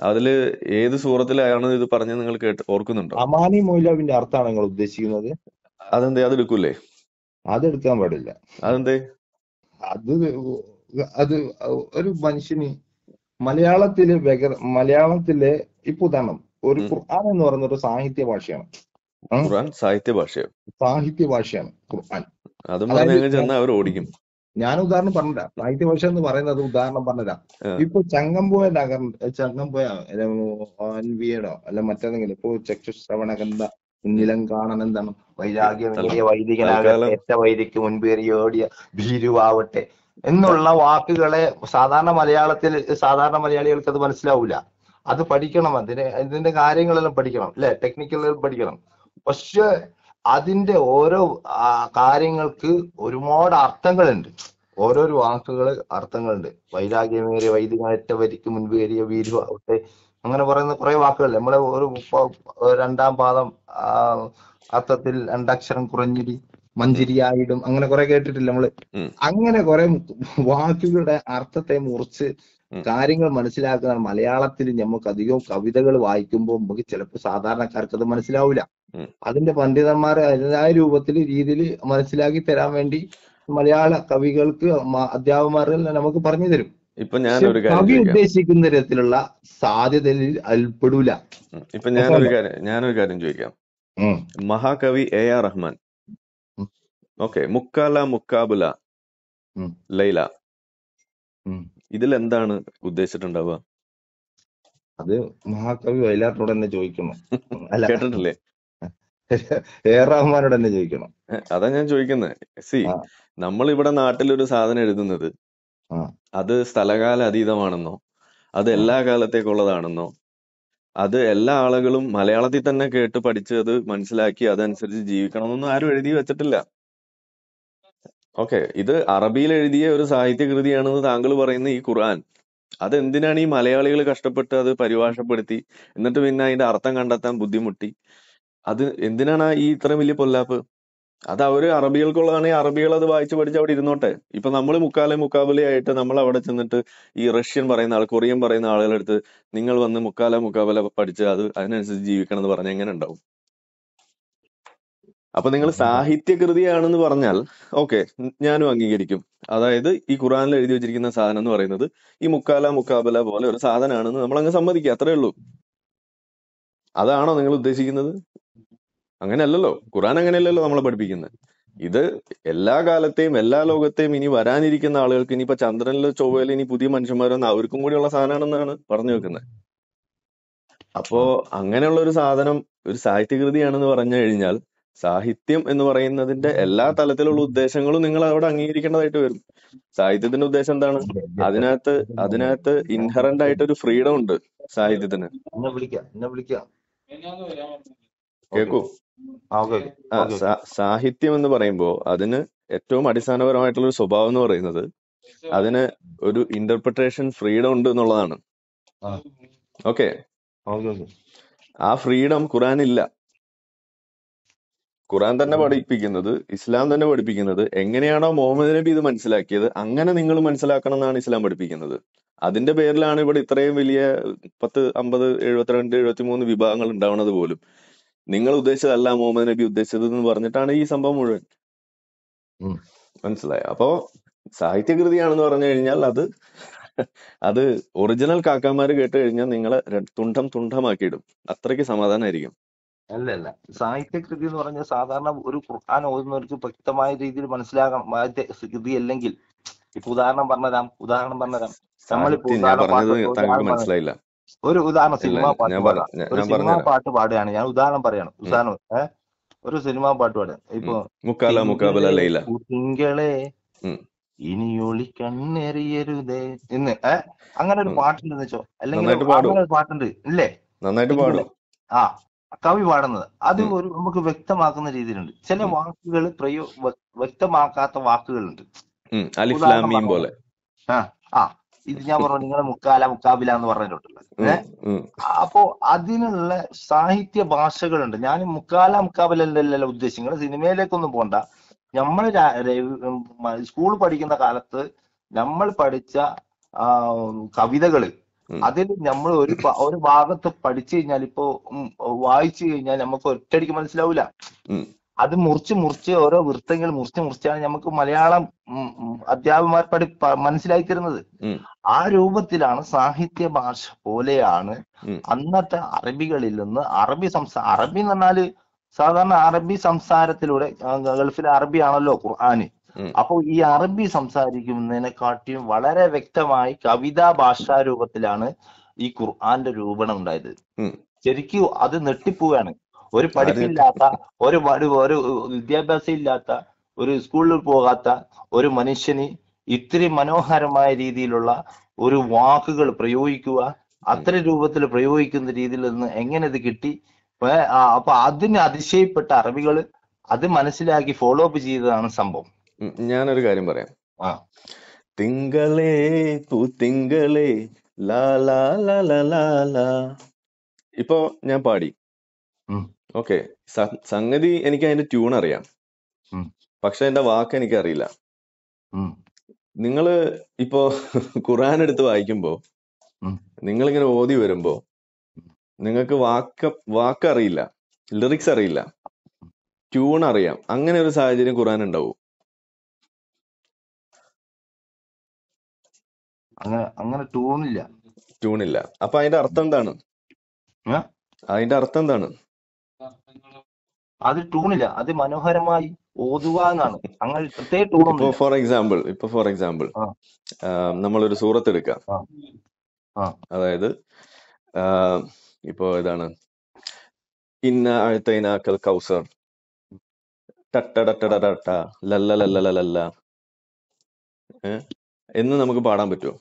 അതില് ഏത് സൂറത്തിലാണ് ഇത് പറഞ്ഞത് നിങ്ങൾ കേട്ട് ഓർക്കുന്നുണ്ടോ അമാനി മൊയ്ലാവിന്റെ അർത്ഥമാണ് നിങ്ങൾ ഉദ്ദേശിക്കുന്നത് അതെന്താ അതെടുക്കൂലേ അതെടുക്കാൻ പാടില്ല അതെന്തേ അത് അത് ഒരു മനുഷ്യന് മലയാളത്തിലെ മലയാളത്തിലെ ഇപ്പൊ ഉദാഹരണം ഒരു ഖുർആൻ എന്ന് പറയുന്ന ഒരു സാഹിത്യ ഭാഷയാണ് ഖുർആൻ സാഹിത്യ ഭാഷയാണ് സാഹിത്യ ഭാഷയാണ് ഖുർആൻ അവർ ഓടിക്കും ഞാൻ ഉദാഹരണം പറഞ്ഞില്ല സാഹിത്യ ഭാഷ എന്ന് പറയുന്നത് ഉദാഹരണം പറഞ്ഞില്ല ഇപ്പൊ ചങ്ങമ്പോയ നഗർ ചങ്ങമ്പോയ അൻവിയടോ അല്ല മറ്റേതെങ്കിലും ഇപ്പൊ ചെക്ക് ശ്രവണകന്ത ഇന്നിലം കാണണം എന്താണ് വൈരാഗ്യം വലിയ വൈദികനാകട്ടെ ഏറ്റ വൈദിക്ക് മുൻപേറി ഓടിയ ഭീരുവാവട്ടെ എന്നുള്ള വാക്കുകളെ സാധാരണ മലയാളത്തിൽ സാധാരണ മലയാളികൾക്ക് അത് മനസ്സിലാവൂല അത് പഠിക്കണം അതിന് അതിന്റെ കാര്യങ്ങളെല്ലാം പഠിക്കണം അല്ലെ ടെക്നിക്കലെല്ലാം പഠിക്കണം പക്ഷെ അതിന്റെ ഓരോ കാര്യങ്ങൾക്ക് ഒരുപാട് അർത്ഥങ്ങളുണ്ട് ഓരോരോ വാക്കുകൾ അർത്ഥങ്ങളുണ്ട് വൈരാഗ്യമേറിയ വൈദികനറ്റ വരിക്ക് മുൻപേറിയ വീരുവാവട്ടെ അങ്ങനെ പറയുന്ന കുറെ വാക്കുകൾ നമ്മളെ ഒരു രണ്ടാം പാദം അർത്ഥത്തിൽ രണ്ടക്ഷരം കുറഞ്ഞിരി മഞ്ചിരിയായിടും അങ്ങനെ കുറെ കേട്ടിട്ടില്ല നമ്മള് അങ്ങനെ കുറെ വാക്കുകളുടെ അർത്ഥത്തെ മുറിച്ച് കാര്യങ്ങൾ മനസ്സിലാക്കുന്ന മലയാളത്തിൽ നമുക്ക് അധികം കവിതകൾ വായിക്കുമ്പോൾ നമുക്ക് ചിലപ്പോൾ സാധാരണക്കാർക്ക് അത് മനസ്സിലാവില്ല അതിന്റെ പണ്ഡിതന്മാർ അതിൻ്റെതായ രൂപത്തിൽ രീതിയിൽ മനസ്സിലാക്കി തരാൻ വേണ്ടി മലയാള കവികൾക്ക് അധ്യാപകന്മാർ നമുക്ക് പറഞ്ഞു തരും ഇപ്പൊ ഞാൻ ഒരു കാര്യം ഉദ്ദേശിക്കുന്ന തരത്തിലുള്ള സാധ്യത ഉൾപ്പെടൂല ഇപ്പൊ ഞാനൊരു കാര്യം ഞാനൊരു കാര്യം ചോദിക്കാം മഹാകവി എ ആർ റഹ്മാൻ ഓക്കെ മുക്കാല മുക്കാബുല ലൈല ഇതിൽ എന്താണ് ഉദ്ദേശിച്ചിട്ടുണ്ടാവുക അത് മഹാകവി വയലാറിനോട് തന്നെ ചോദിക്കണം *laughs* കേട്ടിട്ടില്ലേ *laughs* എ റഹ്മാനോട് തന്നെ ചോദിക്കണം അതാ ഞാൻ ചോദിക്കുന്നത് സി നമ്മൾ ഇവിടെ നാട്ടിൽ ഒരു സാധനം എഴുതുന്നത് അത് സ്ഥലകാല അതീതമാണെന്നോ അത് എല്ലാ കാലത്തേക്കുള്ളതാണെന്നോ അത് എല്ലാ ആളുകളും മലയാളത്തിൽ തന്നെ കേട്ട് പഠിച്ചത് മനസ്സിലാക്കി അതനുസരിച്ച് ജീവിക്കണമെന്നൊന്നും ആരും എഴുതി വെച്ചിട്ടില്ല ഓക്കെ ഇത് അറബിയിൽ എഴുതിയ ഒരു സാഹിത്യകൃതിയാണെന്ന് താങ്കൾ പറയുന്ന ഈ ഖുർആൻ അതെന്തിനാണ് ഈ മലയാളികൾ കഷ്ടപ്പെട്ട് അത് പരിഭാഷപ്പെടുത്തി എന്നിട്ട് പിന്നെ അതിന്റെ അർത്ഥം കണ്ടെത്താൻ ബുദ്ധിമുട്ടി അത് എന്തിനാണ് ഈ ഇത്രയും വലിയ പൊല്ലാപ്പ് അത് അറബികൾക്കുള്ളതാണ് അറബികൾക്കുള്ളതാണെങ്കിൽ അറബികൾ അത് വായിച്ചു പഠിച്ച് അവിടെ ഇരുന്നോട്ടെ ഇപ്പൊ നമ്മൾ മുക്കാലെ മുക്കാബലയായിട്ട് നമ്മൾ അവിടെ ചെന്നിട്ട് ഈ റഷ്യൻ പറയുന്ന ആൾ കൊറിയൻ പറയുന്ന ആളുകളെടുത്ത് നിങ്ങൾ വന്ന് മുക്കാല മുക്കാബല പഠിച്ച് അത് അതിനനുസരിച്ച് ജീവിക്കണം എന്ന് പറഞ്ഞാൽ എങ്ങനെ ഉണ്ടാവും അപ്പൊ നിങ്ങൾ സാഹിത്യകൃതിയാണെന്ന് പറഞ്ഞാൽ ഓക്കെ ഞാനും അംഗീകരിക്കും അതായത് ഈ ഖുറാനിൽ എഴുതി വെച്ചിരിക്കുന്ന സാധനം എന്ന് പറയുന്നത് ഈ മുക്കാല മുക്കാബല പോലെ ഒരു സാധനമാണെന്ന് നമ്മൾ അങ്ങ് സമ്മതിക്കുക അത്രേ ഉള്ളൂ അതാണോ നിങ്ങൾ ഉദ്ദേശിക്കുന്നത് അങ്ങനെയല്ലല്ലോ ഖുറാൻ അങ്ങനെയല്ലല്ലോ നമ്മളെ പഠിപ്പിക്കുന്നത് ഇത് എല്ലാ കാലത്തെയും എല്ലാ ലോകത്തെയും ഇനി വരാനിരിക്കുന്ന ആളുകൾക്ക് ഇനിയിപ്പോ ചന്ദ്രനിൽ ചൊവ്വയിൽ ഇനി പുതിയ മനുഷ്യന്മാരൊന്നും അവർക്കും കൂടിയുള്ള സാധനമാണെന്നാണ് പറഞ്ഞു വെക്കുന്നത് അപ്പോ അങ്ങനെയുള്ള ഒരു സാധനം ഒരു സാഹിത്യകൃതിയാണെന്ന് പറഞ്ഞു കഴിഞ്ഞാൽ സാഹിത്യം എന്ന് പറയുന്നതിന്റെ എല്ലാ തലത്തിലുള്ള ഉദ്ദേശങ്ങളും നിങ്ങൾ അവിടെ അംഗീകരിക്കേണ്ടതായിട്ട് വരും സാഹിത്യത്തിന്റെ ഉദ്ദേശം എന്താണ് അതിനകത്ത് അതിനകത്ത് ഇൻഹറന്റ് ആയിട്ട് ഒരു ഫ്രീഡം ഉണ്ട് സാഹിത്യത്തിന് കേക്കൂ സാഹിത്യം എന്ന് പറയുമ്പോൾ അതിന് ഏറ്റവും അടിസ്ഥാനപരമായിട്ടുള്ള ഒരു സ്വഭാവം എന്ന് പറയുന്നത് അതിന് ഒരു ഇന്റർപ്രിട്ടേഷൻ ഫ്രീഡം ഉണ്ട് എന്നുള്ളതാണ് ഓക്കെ ആ ഫ്രീഡം ഇല്ല ഖുറാൻ തന്നെ പഠിപ്പിക്കുന്നത് ഇസ്ലാം തന്നെ പഠിപ്പിക്കുന്നത് എങ്ങനെയാണോ മുഹമ്മദ് നബി ഇത് മനസ്സിലാക്കിയത് അങ്ങനെ നിങ്ങൾ മനസ്സിലാക്കണം എന്നാണ് ഇസ്ലാം പഠിപ്പിക്കുന്നത് അതിന്റെ പേരിലാണ് ഇവിടെ ഇത്രയും വലിയ പത്ത് അമ്പത് എഴുപത്തിരണ്ട് എഴുപത്തിമൂന്ന് വിഭാഗങ്ങൾ ഉണ്ടാവുന്നത് പോലും നിങ്ങൾ ഉദ്ദേശിച്ചതല്ല മുഹമ്മദ് നബി ഉദ്ദേശിച്ചത് എന്ന് പറഞ്ഞിട്ടാണ് ഈ സംഭവം മുഴുവൻ മനസ്സിലായോ അപ്പോ സാഹിത്യകൃതിയാണെന്ന് പറഞ്ഞു കഴിഞ്ഞാൽ അത് *laughs* അത് ഒറിജിനൽ കാക്കാമാര് കേട്ട് കഴിഞ്ഞാൽ നിങ്ങളെ തുണ്ടം തുണ്ടമാക്കി ഇടും അത്രയ്ക്ക് സമാധാനമായിരിക്കും അല്ല അല്ല സാഹിത്യകൃതി എന്ന് പറഞ്ഞാൽ സാധാരണ ഒരു ഖുർആൻ ഓതുന്നവർക്ക് വ്യക്തമായ രീതിയിൽ മനസ്സിലാകണം ആദ്യത്തെ കൃതി അല്ലെങ്കിൽ ഇപ്പൊ ഉദാഹരണം പറഞ്ഞതാം ഉദാഹരണം പറഞ്ഞതാം നമ്മളിപ്പോ മനസ്സിലായില്ല ഒരു ഉദാഹരണം സിനിമ പാട്ട് പാടാം ഒരു സിനിമ പാട്ട് പാടുകയാണ് ഞാൻ ഉദാഹരണം പറയാണ് ഉദാഹരണം ഒരു സിനിമ പാട്ട് പാടുക ഇപ്പൊ തിങ്കളെ ഇനി ഒളി കണ്ണെറിയരുതേ എന്ന് ഏഹ് അങ്ങനെ ഒരു പാട്ടുണ്ട് വെച്ചോ അല്ലെങ്കിൽ പാട്ടുണ്ട് ഇല്ലേ നന്നായിട്ട് പാടും ആ കവി പാടുന്നത് അത് ഒരു നമുക്ക് വ്യക്തമാക്കുന്ന രീതിയിലുണ്ട് ചില വാക്കുകൾ പ്രയോ വ്യക്തമാക്കാത്ത വാക്കുകളുണ്ട് ആ ആ ഇത് ഞാൻ പറഞ്ഞു നിങ്ങളെ മുക്കാല മുക്കാബില എന്ന് പറഞ്ഞിട്ടുണ്ടല്ലോ അപ്പോ അതിനുള്ള സാഹിത്യ ഭാഷകളുണ്ട് ഞാൻ മുക്കാല മുക്കാബിലല്ലല്ലോ ഉദ്ദേശിക്കുന്നത് സിനിമയിലേക്കൊന്നും പോണ്ട നമ്മൾ സ്കൂൾ പഠിക്കുന്ന കാലത്ത് നമ്മൾ പഠിച്ച കവിതകള് അതിൽ നമ്മൾ ഒരു ഒരു ഭാഗത്ത് പഠിച്ചു കഴിഞ്ഞാൽ ഇപ്പോ വായിച്ചു കഴിഞ്ഞാൽ നമുക്ക് ഒറ്റയടിക്ക് മനസ്സിലാവൂല അത് മുറിച്ച് മുറിച്ച് ഓരോ വൃത്തങ്ങൾ മുറിച്ച് മുറിച്ചാണ് നമുക്ക് മലയാളം അധ്യാപകമാർ പഠി മനസ്സിലാക്കി തരുന്നത് ആ രൂപത്തിലാണ് സാഹിത്യ ഭാഷ പോലെയാണ് അന്നത്തെ അറബികളിൽ നിന്ന് അറബി സംസാ അറബി എന്ന് പറഞ്ഞാല് സാധാരണ അറബി സംസാരത്തിലൂടെ ഗൾഫിലെ അറബി ആണല്ലോ ഖുർആാന് അപ്പോൾ ഈ അറബി സംസാരിക്കുന്നതിനെക്കാട്ടിയും വളരെ വ്യക്തമായി കവിതാ ഭാഷാ രൂപത്തിലാണ് ഈ ഖുർആന്റെ രൂപണം ഉണ്ടായത് ശരിക്കും അത് നെട്ടിപ്പോവാണ് ഒരു പഠിപ്പില്ലാത്ത ഒരു ഒരു വിദ്യാഭ്യാസം ഇല്ലാത്ത ഒരു സ്കൂളിൽ പോകാത്ത ഒരു മനുഷ്യന് ഇത്തിരി മനോഹരമായ രീതിയിലുള്ള ഒരു വാക്കുകൾ പ്രയോഗിക്കുക അത്ര രൂപത്തിൽ പ്രയോഗിക്കുന്ന രീതിയിൽ നിന്ന് എങ്ങനെ ഇത് കിട്ടി അപ്പൊ അതിന് അതിശയപ്പെട്ട അറിവികൾ അത് മനസ്സിലാക്കി ഫോളോ അപ്പ് ചെയ്തതാണ് സംഭവം ഞാനൊരു കാര്യം പറയാം തിങ്കളേ പൂത്തിങ്കളേ ലാ ലാ ലാ ലാ ലാ ഇപ്പോ ഞാൻ പാടി ഓക്കെ സംഗതി എനിക്ക് അതിന്റെ ട്യൂൺ അറിയാം പക്ഷെ അതിന്റെ വാക്ക് എനിക്ക് അറിയില്ല നിങ്ങൾ ഇപ്പോ ഖുറാൻ എടുത്ത് വായിക്കുമ്പോ നിങ്ങളിങ്ങനെ ഓതി വരുമ്പോ നിങ്ങൾക്ക് വാക്ക് വാക്ക് അറിയില്ല ലിറിക്സ് അറിയില്ല ട്യൂൺ അറിയാം അങ്ങനെ ഒരു സാഹചര്യം ഖുറാൻ ഉണ്ടാവും അങ്ങനെ അങ്ങനെ ട്യൂണില്ല ട്യൂണില്ല അപ്പൊ അതിന്റെ അർത്ഥം എന്താണ് അതിന്റെ അർത്ഥം എന്താണ് അത് ട്യൂണില്ല അത് മനോഹരമായി ഓതുവാന്നാണ് അങ്ങനെ പ്രത്യേക ട്യൂൺ ഇപ്പൊ ഫോർ എക്സാമ്പിൾ ഇപ്പൊ ഫോർ എക്സാമ്പിൾ നമ്മളൊരു സൂറത്ത് എടുക്കാം അതായത് ഇപ്പോ ഇതാണ് ഇന്ന അഴുത്തൈനാക്കൽ കൗസർ ടട്ടടട്ടടട്ട ലല്ല ലല്ല ലല്ല എന്ന് നമുക്ക് പാടാൻ പറ്റുമോ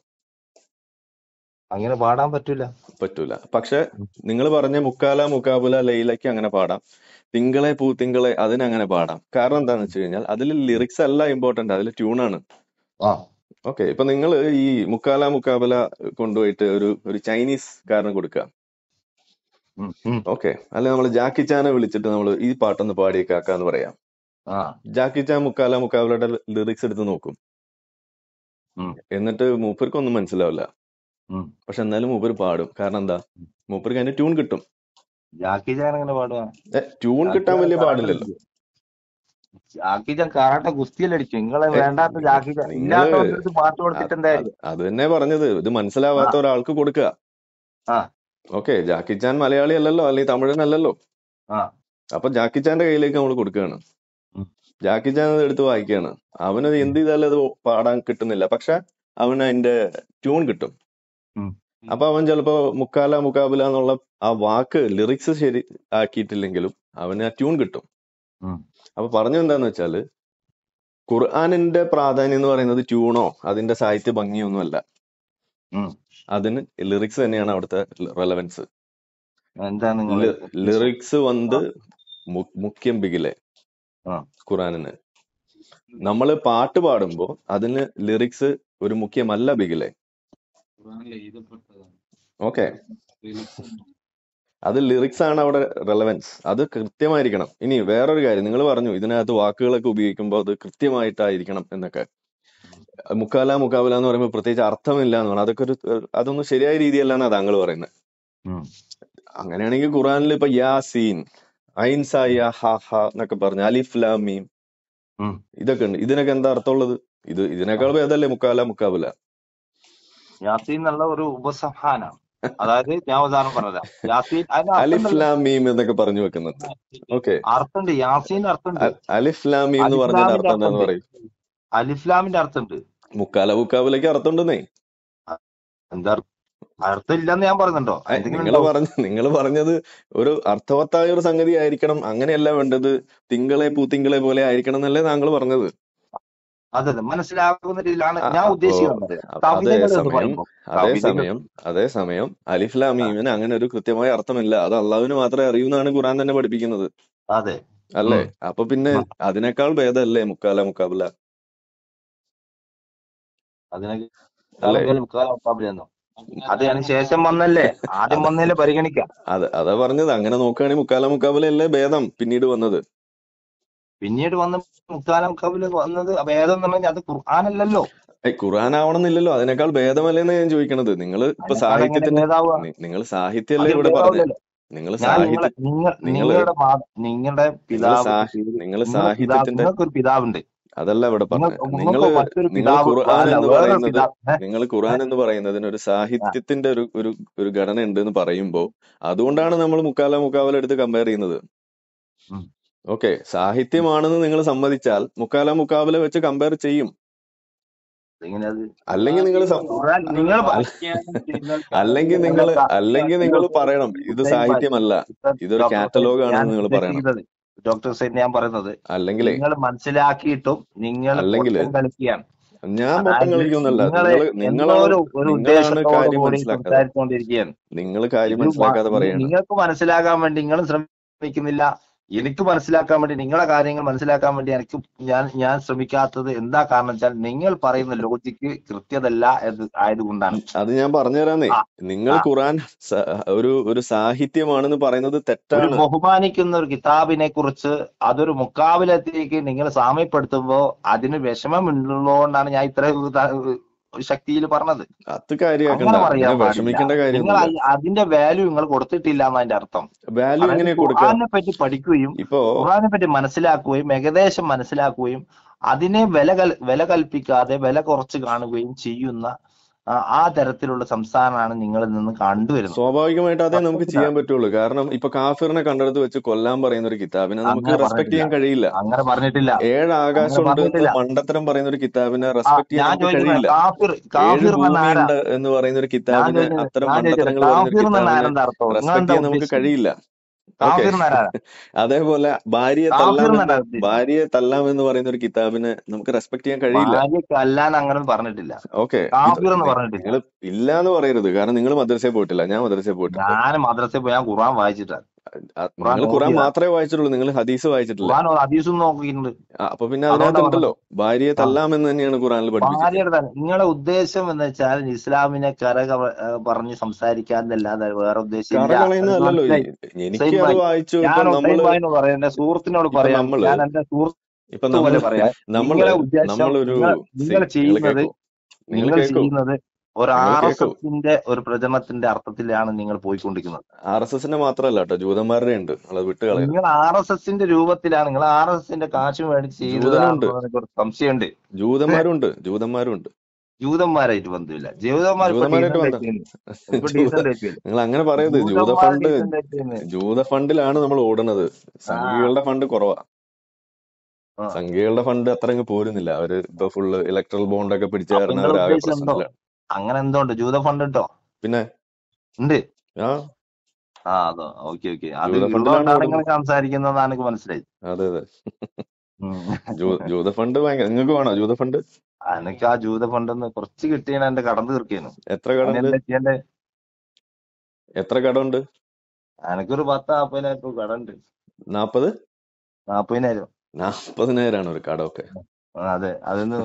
അങ്ങനെ പാടാൻ പറ്റൂല പറ്റൂല പക്ഷെ നിങ്ങൾ പറഞ്ഞ മുക്കാല മുക്കാബുല ലൈലയ്ക്ക് അങ്ങനെ പാടാം തിങ്കളെ പൂ തിങ്കളെ അതിനങ്ങനെ പാടാം കാരണം എന്താണെന്ന് വെച്ച് കഴിഞ്ഞാൽ അതിൽ ലിറിക്സ് അല്ല ഇമ്പോർട്ടന്റ് അതിൽ ട്യൂണാണ് ഓക്കെ ഇപ്പൊ നിങ്ങൾ ഈ മുക്കാല മുക്കാബല കൊണ്ടുപോയിട്ട് ഒരു ഒരു ചൈനീസ് കാരണം കൊടുക്കുക ഓക്കെ അല്ലെ നമ്മൾ ജാക്കി ചാനെ വിളിച്ചിട്ട് നമ്മൾ ഈ പാട്ടൊന്ന് പാടിയേക്കാക്കാന്ന് പറയാം ജാക്കി ചാൻ മുക്കാല മുക്കാബലയുടെ ലിറിക്സ് എടുത്ത് നോക്കും എന്നിട്ട് മൂപ്പർക്കൊന്നും മനസ്സിലാവില്ല പക്ഷെ എന്നാലും മൂപ്പർ പാടും കാരണം എന്താ മൂപ്പർക്ക് അതിന്റെ ട്യൂൺ കിട്ടും ജാക്കി ചാൻ അങ്ങനെ പാടുവാ ട്യൂൺ കിട്ടാൻ വലിയ പാടില്ലല്ലോ ജാക്കി ചാൻ കാട്ട ഗുസ്തിയിലടിക്കും നിങ്ങളെ വേണ്ടാത്ത ജാക്കി ചാൻ പാട്ട് കൊടുത്തിട്ട് അത് തന്നെ പറഞ്ഞത് ഇത് മനസ്സിലാവാത്ത ഒരാൾക്ക് കൊടുക്കുക ഓക്കെ ജാക്കി ചാൻ മലയാളി അല്ലല്ലോ അല്ലെങ്കിൽ തമിഴനല്ലല്ലോ അപ്പൊ ജാക്കി ചാന്റെ കയ്യിലേക്ക് നമ്മൾ കൊടുക്കുകയാണ് ജാക്കി ചാൻ അത് എടുത്ത് വായിക്കുകയാണ് അവന് എന്ത് ചെയ്താലും അത് പാടാൻ കിട്ടുന്നില്ല പക്ഷെ അവന് അതിന്റെ ട്യൂൺ കിട്ടും അപ്പൊ അവൻ ചിലപ്പോ മുക്കാല മുക്കാബില എന്നുള്ള ആ വാക്ക് ലിറിക്സ് ശരി ആക്കിയിട്ടില്ലെങ്കിലും അവന് ആ ട്യൂൺ കിട്ടും അപ്പൊ എന്താന്ന് വെച്ചാല് ഖുർആാനിന്റെ പ്രാധാന്യം എന്ന് പറയുന്നത് ട്യൂണോ അതിന്റെ സാഹിത്യ ഭംഗിയൊന്നുമല്ല അതിന് ലിറിക്സ് തന്നെയാണ് അവിടുത്തെ റെലവൻസ് എന്താണ് ലിറിക്സ് വന്ന് മുഖ്യം ബിഗിലെ ഖുറാനിന് നമ്മൾ പാട്ട് പാടുമ്പോൾ അതിന് ലിറിക്സ് ഒരു മുഖ്യമല്ല ബിഗിലെ ഓക്കെ അത് ലിറിക്സ് ആണ് അവിടെ റെലവൻസ് അത് കൃത്യമായിരിക്കണം ഇനി വേറൊരു കാര്യം നിങ്ങൾ പറഞ്ഞു ഇതിനകത്ത് വാക്കുകളൊക്കെ ഉപയോഗിക്കുമ്പോൾ അത് കൃത്യമായിട്ടായിരിക്കണം എന്നൊക്കെ മുക്കാല മുക്കാബല എന്ന് പറയുമ്പോൾ പ്രത്യേകിച്ച് അർത്ഥമില്ല എന്ന് പറഞ്ഞാൽ അതൊക്കെ ഒരു അതൊന്നും ശരിയായ രീതിയല്ലാണ് താങ്കൾ പറയുന്നത് അങ്ങനെയാണെങ്കിൽ ഖുറാനിൽ ഇപ്പൊ യാസീൻ ഐൻ സായ എന്നൊക്കെ പറഞ്ഞു അലിഫ് ലാമീം ഇതൊക്കെ ഉണ്ട് ഇതിനൊക്കെ എന്താ അർത്ഥമുള്ളത് ഇത് ഇതിനേക്കാൾ ഭേദമല്ലേ മുക്കാല മുക്കാബല യാസീൻ എന്നുള്ള ഒരു ഉപസംഹാനാണ് അതായത് ഞാൻ ഉദാഹരണം പറഞ്ഞതാ യാസീൻ മീം എന്നൊക്കെ പറഞ്ഞു വെക്കുന്നത് ഓക്കെ അർത്ഥമുണ്ട് യാസീൻ അർത്ഥമുണ്ട് മീം എന്ന് പറഞ്ഞ അർത്ഥം എന്താന്ന് പറയും ലാമിന്റെ അർത്ഥമുണ്ട് മുക്കാല മുക്കാവിലേക്ക് അർത്ഥമുണ്ടെന്നേ എന്താ എന്ന് ഞാൻ പറഞ്ഞിട്ടുണ്ടോ നിങ്ങൾ പറഞ്ഞ നിങ്ങൾ പറഞ്ഞത് ഒരു അർത്ഥവത്തായ ഒരു സംഗതി ആയിരിക്കണം അങ്ങനെയല്ല വേണ്ടത് തിങ്കളെ പൂത്തിങ്കളെ പോലെ ആയിരിക്കണം എന്നല്ലേ താങ്കൾ പറഞ്ഞത് അതെ മനസ്സിലാകുന്ന രീതിയിലാണ് ഞാൻ ഉദ്ദേശിക്കുന്നത് അതേസമയം അതേസമയം അലിഫ്ലാമീമിന് അങ്ങനെ ഒരു കൃത്യമായ അർത്ഥമില്ല അത് അള്ളാഹുവിന് മാത്രമേ അറിയൂന്നാണ് ഖുറാൻ തന്നെ പഠിപ്പിക്കുന്നത് അതെ അല്ലേ അപ്പൊ പിന്നെ അതിനേക്കാൾ ഭേദമല്ലേ മുക്കാല മുക്കാബില ശേഷം വന്നല്ലേ ആദ്യം വന്നതിലെ പരിഗണിക്കാം അതെ അതാ പറഞ്ഞത് അങ്ങനെ നോക്കുകയാണെങ്കിൽ മുക്കാല മുക്കാബിലല്ലേ ഭേദം പിന്നീട് വന്നത് പിന്നീട് വന്ന മുക്താനം കവിൽ വന്നത് ഭേദം എന്ന് പറഞ്ഞാൽ അത് ഖുർആാനല്ലല്ലോ ഖുർആൻ ആവണമെന്നില്ലല്ലോ അതിനേക്കാൾ ഭേദമല്ലെന്ന് ഞാൻ ചോദിക്കണത് നിങ്ങൾ ഇപ്പൊ സാഹിത്യത്തിന്റെ നിങ്ങൾ സാഹിത്യമല്ലേ ഇവിടെ പറഞ്ഞത് നിങ്ങൾ നിങ്ങളുടെ നിങ്ങളുടെ പിതാവ് നിങ്ങൾ സാഹിത്യത്തിന്റെ ഒരു പിതാവുണ്ട് അതല്ല ഇവിടെ പറഞ്ഞത് നിങ്ങൾ നിങ്ങൾ ഖുർആൻ എന്ന് പറയുന്നത് നിങ്ങൾ ഖുർആൻ എന്ന് പറയുന്നതിന് ഒരു സാഹിത്യത്തിന്റെ ഒരു ഒരു ഒരു ഘടന ഉണ്ട് എന്ന് പറയുമ്പോൾ അതുകൊണ്ടാണ് നമ്മൾ മുക്കാല എടുത്ത് കമ്പയർ ചെയ്യുന്നത് ഓക്കെ സാഹിത്യമാണെന്ന് നിങ്ങൾ സമ്മതിച്ചാൽ മുക്കാല മുക്കാബല വെച്ച് കമ്പയർ ചെയ്യും അല്ലെങ്കിൽ നിങ്ങൾ അല്ലെങ്കിൽ നിങ്ങൾ അല്ലെങ്കിൽ നിങ്ങൾ പറയണം ഇത് സാഹിത്യമല്ല ഇതൊരു കാറ്റലോഗ് ആണെന്ന് നിങ്ങൾ പറയണം ഡോക്ടർ സെൻ ഞാൻ പറയുന്നത് അല്ലെങ്കിൽ നിങ്ങൾ മനസ്സിലാക്കിയിട്ടും നിങ്ങൾ അല്ലെങ്കിൽ ഞാൻ മൊത്തം കളിക്കുന്നല്ല നിങ്ങൾ കാര്യം മനസ്സിലാക്കാതെ പറയാം നിങ്ങൾക്ക് മനസ്സിലാകാൻ വേണ്ടി നിങ്ങളും ശ്രമിക്കുന്നില്ല എനിക്ക് മനസ്സിലാക്കാൻ വേണ്ടി നിങ്ങളെ കാര്യങ്ങൾ മനസ്സിലാക്കാൻ വേണ്ടി എനിക്ക് ഞാൻ ഞാൻ ശ്രമിക്കാത്തത് എന്താ കാരണം വെച്ചാൽ നിങ്ങൾ പറയുന്ന ലോജിക്ക് കൃത്യതല്ല എന്ന് ആയതുകൊണ്ടാണ് അത് ഞാൻ പറഞ്ഞുതരാന്നേ നിങ്ങൾ ഖുറാൻ ഒരു ഒരു സാഹിത്യമാണെന്ന് പറയുന്നത് തെറ്റാണ് ബഹുമാനിക്കുന്ന ഒരു കിതാബിനെ കുറിച്ച് അതൊരു മുക്കാവിലെത്തിലേക്ക് നിങ്ങൾ സാമ്യപ്പെടുത്തുമ്പോ അതിന് വിഷമമുള്ളതുകൊണ്ടാണ് ഞാൻ ഇത്ര ശക്തിയിൽ പറഞ്ഞത് അത് നിങ്ങൾ അതിന്റെ വാല്യൂ നിങ്ങൾ കൊടുത്തിട്ടില്ല എന്നതിന്റെ അർത്ഥം വാല്യൂ എങ്ങനെ ഖുർആാനെ പറ്റി പഠിക്കുകയും ഖുറാനെ പറ്റി മനസ്സിലാക്കുകയും ഏകദേശം മനസ്സിലാക്കുകയും അതിനെ വില വില കൽപ്പിക്കാതെ വില കുറച്ച് കാണുകയും ചെയ്യുന്ന ആ തരത്തിലുള്ള സംസ്ഥാനമാണ് നിങ്ങളിൽ നിന്ന് കണ്ടുവരുന്നത് സ്വാഭാവികമായിട്ട് അതേ നമുക്ക് ചെയ്യാൻ പറ്റുള്ളൂ കാരണം ഇപ്പൊ കാഫിറിനെ കണ്ടെടുത്ത് വെച്ച് കൊല്ലാൻ പറയുന്ന ഒരു കിതാബിനെ നമുക്ക് റെസ്പെക്ട് ചെയ്യാൻ കഴിയില്ല അങ്ങനെ പറഞ്ഞിട്ടില്ല ഏഴ് ആകാശമുണ്ട് മണ്ടത്തരം പറയുന്ന ഒരു കിതാബിനെ റെസ്പെക്ട് ചെയ്യാൻ കഴിയില്ല എന്ന് പറയുന്ന ഒരു കിതാബിനെ അത്തരം മണ്ടത്തരങ്ങൾ റെസ്പെക്ട് ചെയ്യാൻ നമുക്ക് കഴിയില്ല *laughs* അതേപോലെ ഭാര്യയെ തല്ലാമെന്ന് ഭാര്യയെ തല്ലാം എന്ന് പറയുന്ന ഒരു കിതാബിന് നമുക്ക് റെസ്പെക്ട് ചെയ്യാൻ കഴിയില്ല അല്ലാന്ന് അങ്ങനെ പറഞ്ഞിട്ടില്ല ഓക്കെ പറഞ്ഞിട്ടില്ല നിങ്ങൾ ഇല്ല എന്ന് പറയരുത് കാരണം നിങ്ങൾ മദ്രസയിൽ പോയിട്ടില്ല ഞാൻ മദ്രസയിൽ പോയിട്ടില്ല ഞാൻ മദ്രസയിൽ പോയി ഞാൻ ഖുർആൻ വായിച്ചിട്ടാണ് നിങ്ങൾ ഖുറാൻ മാത്രമേ വായിച്ചിട്ടുള്ളൂ നിങ്ങൾ ഹദീസ് വായിച്ചിട്ടില്ല ഹദീസും നോക്കിയിട്ടുണ്ട് അപ്പൊ പിന്നെ അതിനകത്തുണ്ടല്ലോ ഭാര്യയെ തല്ലാമെന്ന് തന്നെയാണ് ഖുറാനിൽ പഠിപ്പിച്ചത് നിങ്ങളുടെ ഉദ്ദേശം എന്ന് വെച്ചാൽ ഇസ്ലാമിനെ കര പറഞ്ഞ് സംസാരിക്കാന്നല്ലാതെ വേറെ ഉദ്ദേശം എനിക്ക് വായിച്ചു പറയുന്നത് സുഹൃത്തിനോട് പറയാം ഞാൻ എന്റെ സുഹൃത്ത് പോലെ പറയാം നമ്മളൊരു നിങ്ങൾ ചെയ്യുന്നത് നിങ്ങൾ ചെയ്യുന്നത് ഒരു ആർ എസ് എസിന്റെ ഒരു പ്രചരണത്തിന്റെ അർത്ഥത്തിലാണ് നിങ്ങൾ പോയിക്കൊണ്ടിരിക്കുന്നത് ആർ എസ് എസിന്റെ മാത്രമല്ല കേട്ടോ ജൂതന്മാരുടെ ഉണ്ട് നിങ്ങൾ ആർ എസ് എസിന്റെ രൂപത്തിലാണ് നിങ്ങൾ ആർ എസ് എസിന്റെ കാശ് മേടിച്ച് സംശയമുണ്ട് ജൂതന്മാരുണ്ട് ജൂതന്മാരുണ്ട് ജൂതന്മാരായിട്ട് ബന്ധമില്ല നിങ്ങൾ അങ്ങനെ പറയുന്നത് ജൂത ഫണ്ട് ജൂത ഫണ്ടിലാണ് നമ്മൾ ഓടുന്നത് സംഘികളുടെ ഫണ്ട് കുറവാ സംഘികളുടെ ഫണ്ട് അത്ര പോരുന്നില്ല അവര് ഇപ്പൊ ഫുള്ള് ഇലക്ട്രൽ ബോണ്ട് ഒക്കെ പിടിച്ചു അങ്ങനെ എന്തോ ഉണ്ട് ജൂത ഫണ്ട് കിട്ടോ പിന്നെ ഉണ്ട് ആ അതോ ഓക്കെ ഓക്കെ അത് ഇങ്ങനെ സംസാരിക്കുന്നതാണ് എനിക്ക് മനസ്സിലായി അതെ അതെ ജൂത ഫണ്ട് ഭയങ്കര നിങ്ങൾക്ക് വേണോ ജൂത ഫണ്ട് എനിക്ക് ആ ജൂത ഫണ്ട് കുറച്ച് കിട്ടിയാണ് എന്റെ കടം തീർക്കേനു എത്ര കടന്ന് എത്ര കടമുണ്ട് എനിക്കൊരു പത്ത് നാപ്പതിനായിരം കടമുണ്ട് നാപ്പത് നാപ്പതിനായിരം നാപ്പതിനായിരം ആണ് ഒരു കടമൊക്കെ അതെ അതിന്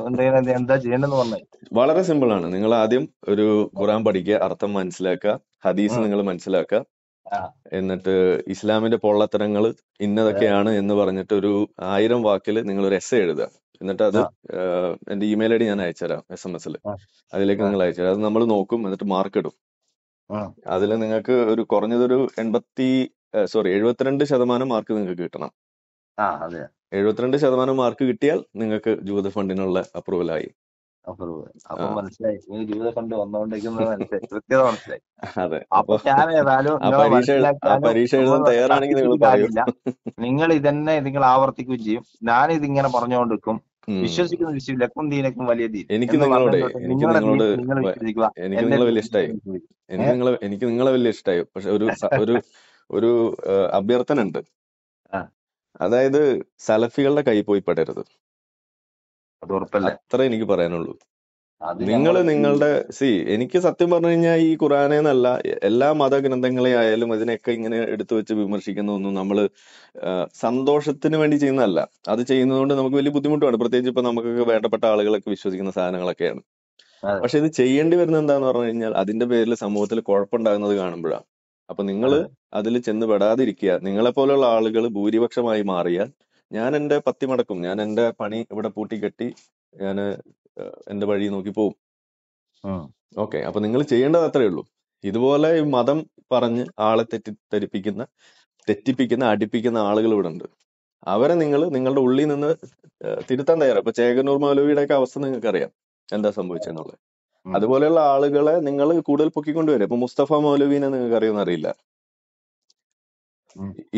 എന്താ ചെയ്യേണ്ടതെന്ന് വളരെ സിമ്പിൾ ആണ് നിങ്ങൾ ആദ്യം ഒരു ഖുറാൻ പഠിക്കുക അർത്ഥം മനസ്സിലാക്കുക ഹദീസ് നിങ്ങൾ മനസ്സിലാക്കുക എന്നിട്ട് ഇസ്ലാമിന്റെ പൊള്ളത്തരങ്ങൾ ഇന്നതൊക്കെയാണ് എന്ന് പറഞ്ഞിട്ട് ഒരു ആയിരം വാക്കിൽ നിങ്ങൾ ഒരു എസ് എഴുതുക എന്നിട്ട് അത് എന്റെ ഇമെയിൽ ഐ ഡി ഞാൻ അയച്ചുതരാം എസ് എം എസിൽ അതിലേക്ക് നിങ്ങൾ അയച്ചുതരാം അത് നമ്മൾ നോക്കും എന്നിട്ട് മാർക്ക് ഇടും അതിൽ നിങ്ങൾക്ക് ഒരു കുറഞ്ഞതൊരു എൺപത്തി സോറി എഴുപത്തിരണ്ട് ശതമാനം മാർക്ക് നിങ്ങൾക്ക് കിട്ടണം അതെ എഴുപത്തിരണ്ട് ശതമാനം മാർക്ക് കിട്ടിയാൽ നിങ്ങൾക്ക് ജൂത ഫണ്ടിനുള്ള അപ്രൂവൽ ആയി ഫണ്ട് *laughs* അതെ ഞാൻ നിങ്ങൾ ഇതന്നെ നിങ്ങൾ ആവർത്തിക്കുകയും ചെയ്യും ഞാൻ ഇതിങ്ങനെ പറഞ്ഞുകൊണ്ടിരിക്കും വിശ്വസിക്കുന്ന വിശ്വസിക്കും ദീനക്കും വലിയ ദീൻ എനിക്ക് നിങ്ങളോട് എനിക്ക് നിങ്ങളോട് എനിക്ക് നിങ്ങളെ വലിയ ഇഷ്ടമായി എനിക്ക് നിങ്ങളെ വലിയ ഇഷ്ടമായി പക്ഷെ ഒരു ഒരു ഒരു അഭ്യർത്ഥന ഉണ്ട് അതായത് സലഫികളുടെ കൈ പോയി പെടരുത് അത്ര എനിക്ക് പറയാനുള്ളൂ നിങ്ങൾ നിങ്ങളുടെ സി എനിക്ക് സത്യം പറഞ്ഞു കഴിഞ്ഞാൽ ഈ ഖുറാനെ എല്ലാ മതഗ്രന്ഥങ്ങളെ ആയാലും അതിനെയൊക്കെ ഇങ്ങനെ എടുത്തു വെച്ച് ഒന്നും നമ്മൾ സന്തോഷത്തിന് വേണ്ടി ചെയ്യുന്നതല്ല അത് ചെയ്യുന്നതുകൊണ്ട് നമുക്ക് വലിയ ബുദ്ധിമുട്ടുമാണ് പ്രത്യേകിച്ച് ഇപ്പൊ നമുക്കൊക്കെ വേണ്ടപ്പെട്ട ആളുകളൊക്കെ വിശ്വസിക്കുന്ന സാധനങ്ങളൊക്കെയാണ് പക്ഷെ ഇത് ചെയ്യേണ്ടി വരുന്നത് എന്താന്ന് പറഞ്ഞു കഴിഞ്ഞാൽ അതിന്റെ പേരിൽ സമൂഹത്തിൽ കുഴപ്പമുണ്ടാകുന്നത് കാണുമ്പോഴാണ് അപ്പൊ നിങ്ങൾ അതിൽ ചെന്ന് പെടാതിരിക്കുക നിങ്ങളെ പോലുള്ള ആളുകൾ ഭൂരിപക്ഷമായി മാറിയാൽ ഞാൻ എന്റെ പത്തി മടക്കും ഞാൻ എന്റെ പണി ഇവിടെ പൂട്ടിക്കെട്ടി ഞാൻ എന്റെ വഴി നോക്കി പോവും ഓക്കെ അപ്പൊ നിങ്ങൾ ചെയ്യേണ്ടത് അത്രേ ഉള്ളൂ ഇതുപോലെ ഈ മതം പറഞ്ഞ് ആളെ തെറ്റിദ്ധരിപ്പിക്കുന്ന തെറ്റിപ്പിക്കുന്ന അടിപ്പിക്കുന്ന ആളുകൾ ഇവിടെ ഉണ്ട് അവരെ നിങ്ങൾ നിങ്ങളുടെ ഉള്ളിൽ നിന്ന് തിരുത്താൻ തയ്യാറാണ് ഇപ്പൊ ചേകനൂർ മൗലവിയുടെ ഒക്കെ അവസ്ഥ അറിയാം എന്താ സംഭവിച്ചെന്നുള്ളത് അതുപോലെയുള്ള ആളുകളെ നിങ്ങൾ കൂടുതൽ പൊക്കിക്കൊണ്ടുവരും ഇപ്പൊ മുസ്തഫ മൗലവീനെ നിങ്ങൾക്ക് അറിയുമെന്ന് അറിയില്ല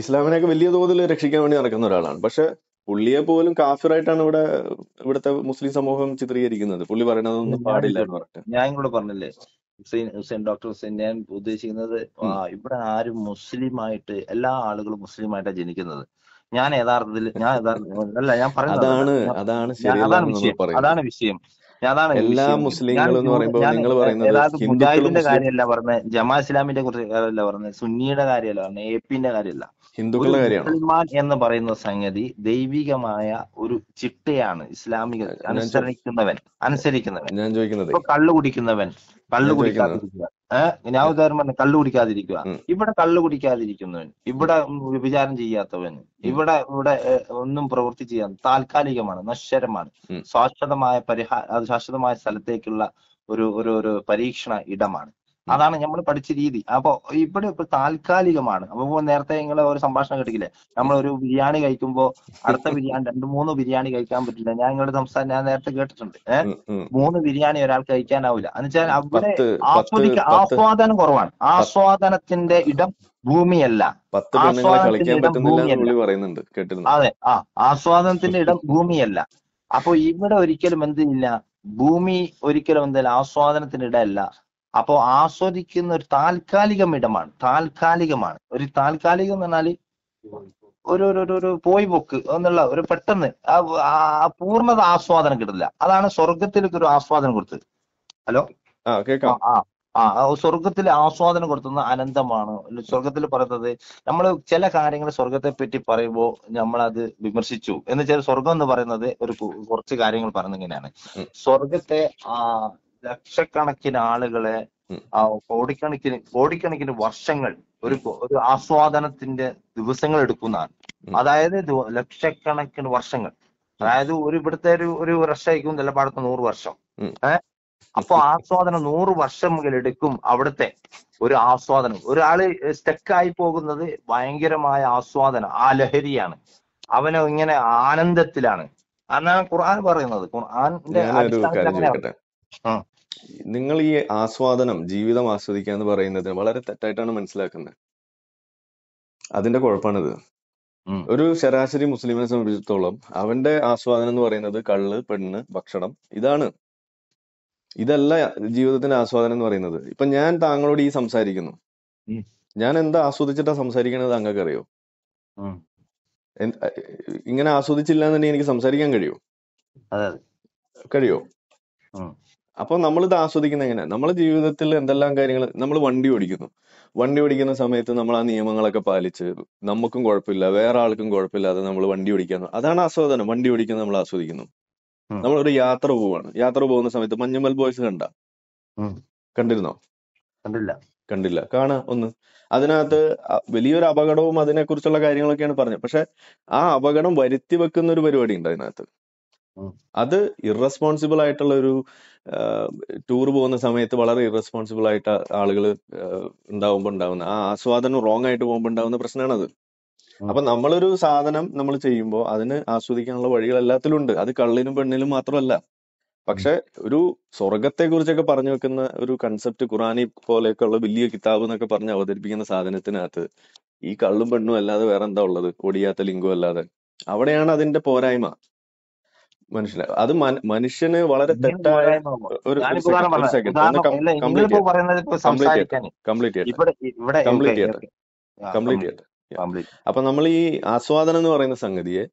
ഇസ്ലാമിനെയൊക്കെ വലിയ തോതിൽ രക്ഷിക്കാൻ വേണ്ടി നടക്കുന്ന ഒരാളാണ് പക്ഷെ പുള്ളിയെ പോലും കാഫിറായിട്ടാണ് ഇവിടെ ഇവിടുത്തെ മുസ്ലിം സമൂഹം ചിത്രീകരിക്കുന്നത് പുള്ളി പറയണതൊന്നും പാടില്ല എന്ന് പറഞ്ഞിട്ട് ഞാൻ ഇങ്ങോട്ട് പറഞ്ഞില്ലേ ഹുസൈൻ ഹുസൈൻ ഡോക്ടർ ഹുസൈൻ ഞാൻ ഉദ്ദേശിക്കുന്നത് ഇവിടെ ആരും മുസ്ലിമായിട്ട് എല്ലാ ആളുകളും മുസ്ലിമായിട്ടാണ് ജനിക്കുന്നത് ഞാൻ യഥാർത്ഥത്തിൽ ഞാൻ യഥാർത്ഥത്തിൽ അല്ല ഞാൻ പറയുന്നത് അതാണ് അതാണ് വിഷയം അതാണ് വിഷയം അതാണ് എല്ലാ മുസ്ലിങ്ങളും എന്ന് പറയുമ്പോൾ നിങ്ങൾ പറയുന്നത് മുജാഹിദിന്റെ കാര്യമല്ല പറഞ്ഞത് ജമാ ഇസ്ലാമിന്റെ കുറിച്ച് പറഞ്ഞത് സുന്നിയുടെ കാര്യമല്ല പറഞ്ഞത് എ പിന്റെ കാര്യമല്ല ഹിന്ദുക്കളുടെ കാര്യമാണ് എന്ന് പറയുന്ന സംഗതി ദൈവികമായ ഒരു ചിട്ടയാണ് ഇസ്ലാമിക അനുസരിക്കുന്നവൻ അനുസരിക്കുന്നവൻ ഞാൻ ചോദിക്കുന്നത് കള്ളു കുടിക്കുന്നവൻ കള്ളു കുടിക്കാതിരിക്കുക ഏഹ് ഞാവുദാരം പറഞ്ഞ കള്ളു കുടിക്കാതിരിക്കുക ഇവിടെ കള്ളു കുടിക്കാതിരിക്കുന്നവൻ ഇവിടെ വിചാരം ചെയ്യാത്തവൻ ഇവിടെ ഇവിടെ ഒന്നും പ്രവൃത്തി ചെയ്യാൻ താൽക്കാലികമാണ് നശ്വരമാണ് ശാശ്വതമായ പരിഹാര ശാശ്വതമായ സ്ഥലത്തേക്കുള്ള ഒരു ഒരു ഒരു പരീക്ഷണ ഇടമാണ് അതാണ് നമ്മൾ പഠിച്ച രീതി അപ്പൊ ഇവിടെ ഇപ്പൊ താൽക്കാലികമാണ് അപ്പൊ നേരത്തെ നിങ്ങൾ ഒരു സംഭാഷണം കേട്ടില്ലേ നമ്മൾ ഒരു ബിരിയാണി കഴിക്കുമ്പോൾ അടുത്ത ബിരിയാണി രണ്ട് മൂന്ന് ബിരിയാണി കഴിക്കാൻ പറ്റില്ല ഞാൻ നിങ്ങളുടെ സംസ്ഥാനം ഞാൻ നേരത്തെ കേട്ടിട്ടുണ്ട് ഏഹ് മൂന്ന് ബിരിയാണി ഒരാൾക്ക് കഴിക്കാനാവില്ല വെച്ചാൽ അവിടെ ആസ്വദിക്ക ആസ്വാദനം കുറവാണ് ആസ്വാദനത്തിന്റെ ഇടം ഭൂമിയല്ല അതെ ആ ആസ്വാദനത്തിന്റെ ഇടം ഭൂമിയല്ല അപ്പൊ ഇവിടെ ഒരിക്കലും എന്തില്ല ഭൂമി ഒരിക്കലും എന്തില്ല ആസ്വാദനത്തിന്റെ ഇടമല്ല അപ്പോ ആസ്വദിക്കുന്ന ഒരു താൽക്കാലികം ഇടമാണ് താൽക്കാലികമാണ് ഒരു താൽക്കാലികം എന്ന് പറഞ്ഞാല് ഒരു ഒരു ഒരു പോയി പോക്ക് എന്നുള്ള ഒരു പെട്ടെന്ന് ആ പൂർണ്ണത ആസ്വാദനം കിട്ടില്ല അതാണ് സ്വർഗത്തിലേക്ക് ഒരു ആസ്വാദനം കൊടുത്തത് ഹലോ ആ ആ സ്വർഗത്തിൽ ആസ്വാദനം കൊടുത്തുന്ന അനന്തമാണ് സ്വർഗത്തിൽ പറയുന്നത് നമ്മൾ ചില കാര്യങ്ങൾ സ്വർഗത്തെ പറ്റി പറയുമ്പോൾ നമ്മൾ അത് വിമർശിച്ചു എന്ന് വെച്ചാൽ സ്വർഗം എന്ന് പറയുന്നത് ഒരു കുറച്ച് കാര്യങ്ങൾ പറയുന്ന ഇങ്ങനെയാണ് സ്വർഗത്തെ ആ ലക്ഷക്കണക്കിന് ആളുകളെ കോടിക്കണക്കിന് കോടിക്കണക്കിന് വർഷങ്ങൾ ഒരു ഒരു ആസ്വാദനത്തിന്റെ ദിവസങ്ങൾ എടുക്കുന്നതാണ് അതായത് ലക്ഷക്കണക്കിന് വർഷങ്ങൾ അതായത് ഒരു ഇവിടുത്തെ ഒരു ഒരു വർഷമായിരിക്കും നിലപാടത്ത് നൂറ് വർഷം ഏഹ് അപ്പൊ ആസ്വാദനം നൂറ് വർഷം മുതൽ എടുക്കും അവിടുത്തെ ഒരു ആസ്വാദനം ഒരാള് സ്റ്റെക്കായി പോകുന്നത് ഭയങ്കരമായ ആസ്വാദനം ആ ലഹരിയാണ് അവനെ ഇങ്ങനെ ആനന്ദത്തിലാണ് അന്നാണ് ഖുർആൻ പറയുന്നത് ഖുർആന്റെ നിങ്ങൾ ഈ ആസ്വാദനം ജീവിതം ആസ്വദിക്കുക എന്ന് പറയുന്നത് വളരെ തെറ്റായിട്ടാണ് മനസ്സിലാക്കുന്നത് അതിന്റെ കുഴപ്പമാണിത് ഒരു ശരാശരി മുസ്ലിമിനെ സംബന്ധിച്ചിടത്തോളം അവന്റെ ആസ്വാദനം എന്ന് പറയുന്നത് കള്ള് പെണ്ണ് ഭക്ഷണം ഇതാണ് ഇതല്ല ജീവിതത്തിന്റെ ആസ്വാദനം എന്ന് പറയുന്നത് ഇപ്പൊ ഞാൻ താങ്കളോട് ഈ സംസാരിക്കുന്നു ഞാൻ എന്താ ആസ്വദിച്ചിട്ടാ സംസാരിക്കണത് താങ്കൾക്ക് അറിയോ ഇങ്ങനെ ആസ്വദിച്ചില്ല എന്നുണ്ടെങ്കിൽ എനിക്ക് സംസാരിക്കാൻ കഴിയോ കഴിയോ അപ്പോൾ ഇത് ആസ്വദിക്കുന്നത് എങ്ങനെ നമ്മളെ ജീവിതത്തിൽ എന്തെല്ലാം കാര്യങ്ങൾ നമ്മൾ വണ്ടി ഓടിക്കുന്നു വണ്ടി ഓടിക്കുന്ന സമയത്ത് നമ്മൾ ആ നിയമങ്ങളൊക്കെ പാലിച്ച് നമുക്കും കുഴപ്പമില്ല വേറെ ആൾക്കും കുഴപ്പമില്ലാതെ നമ്മൾ വണ്ടി ഓടിക്കുന്നു അതാണ് ആസ്വാദനം വണ്ടി ഓടിക്കുന്നത് നമ്മൾ ആസ്വദിക്കുന്നു നമ്മൾ ഒരു യാത്ര പോവാണ് യാത്ര പോകുന്ന സമയത്ത് മഞ്ഞുമൽ ബോയ്സ് കണ്ട കണ്ടിരുന്നോ കണ്ടില്ല കണ്ടില്ല കാണാ ഒന്ന് അതിനകത്ത് വലിയൊരു അപകടവും അതിനെക്കുറിച്ചുള്ള കാര്യങ്ങളൊക്കെയാണ് പറഞ്ഞത് പക്ഷെ ആ അപകടം വരുത്തി വെക്കുന്ന ഒരു പരിപാടി ഉണ്ട് അതിനകത്ത് അത് ഇറസ്പോൺസിബിൾ ആയിട്ടുള്ള ഒരു ടൂർ പോകുന്ന സമയത്ത് വളരെ ഇറസ്പോൺസിബിൾ ആയിട്ട് ആളുകൾ ഉണ്ടാവുമ്പോൾ ഉണ്ടാവുന്ന ആ ആസ്വാദനം റോങ് ആയിട്ട് പോകുമ്പോൾ ഉണ്ടാവുന്ന പ്രശ്നമാണത് അപ്പൊ നമ്മളൊരു സാധനം നമ്മൾ ചെയ്യുമ്പോൾ അതിന് ആസ്വദിക്കാനുള്ള വഴികൾ എല്ലാത്തിലും ഉണ്ട് അത് കള്ളിനും പെണ്ണിലും മാത്രമല്ല പക്ഷെ ഒരു സ്വർഗത്തെ കുറിച്ചൊക്കെ പറഞ്ഞു വെക്കുന്ന ഒരു കൺസെപ്റ്റ് ഖുറാനി പോലെയൊക്കെ ഉള്ള വലിയ കിതാബ് എന്നൊക്കെ പറഞ്ഞ് അവതരിപ്പിക്കുന്ന സാധനത്തിനകത്ത് ഈ കള്ളും പെണ്ണും അല്ലാതെ വേറെ എന്താ ഉള്ളത് ഒടിയാത്ത ലിംഗം അല്ലാതെ അവിടെയാണ് അതിന്റെ പോരായ്മ മനുഷ്യനെ അത് മനുഷ്യന് വളരെ തെറ്റായ ഒരു കംപ്ലീറ്റ് അപ്പൊ നമ്മൾ ഈ ആസ്വാദനം എന്ന് പറയുന്ന സംഗതിയെ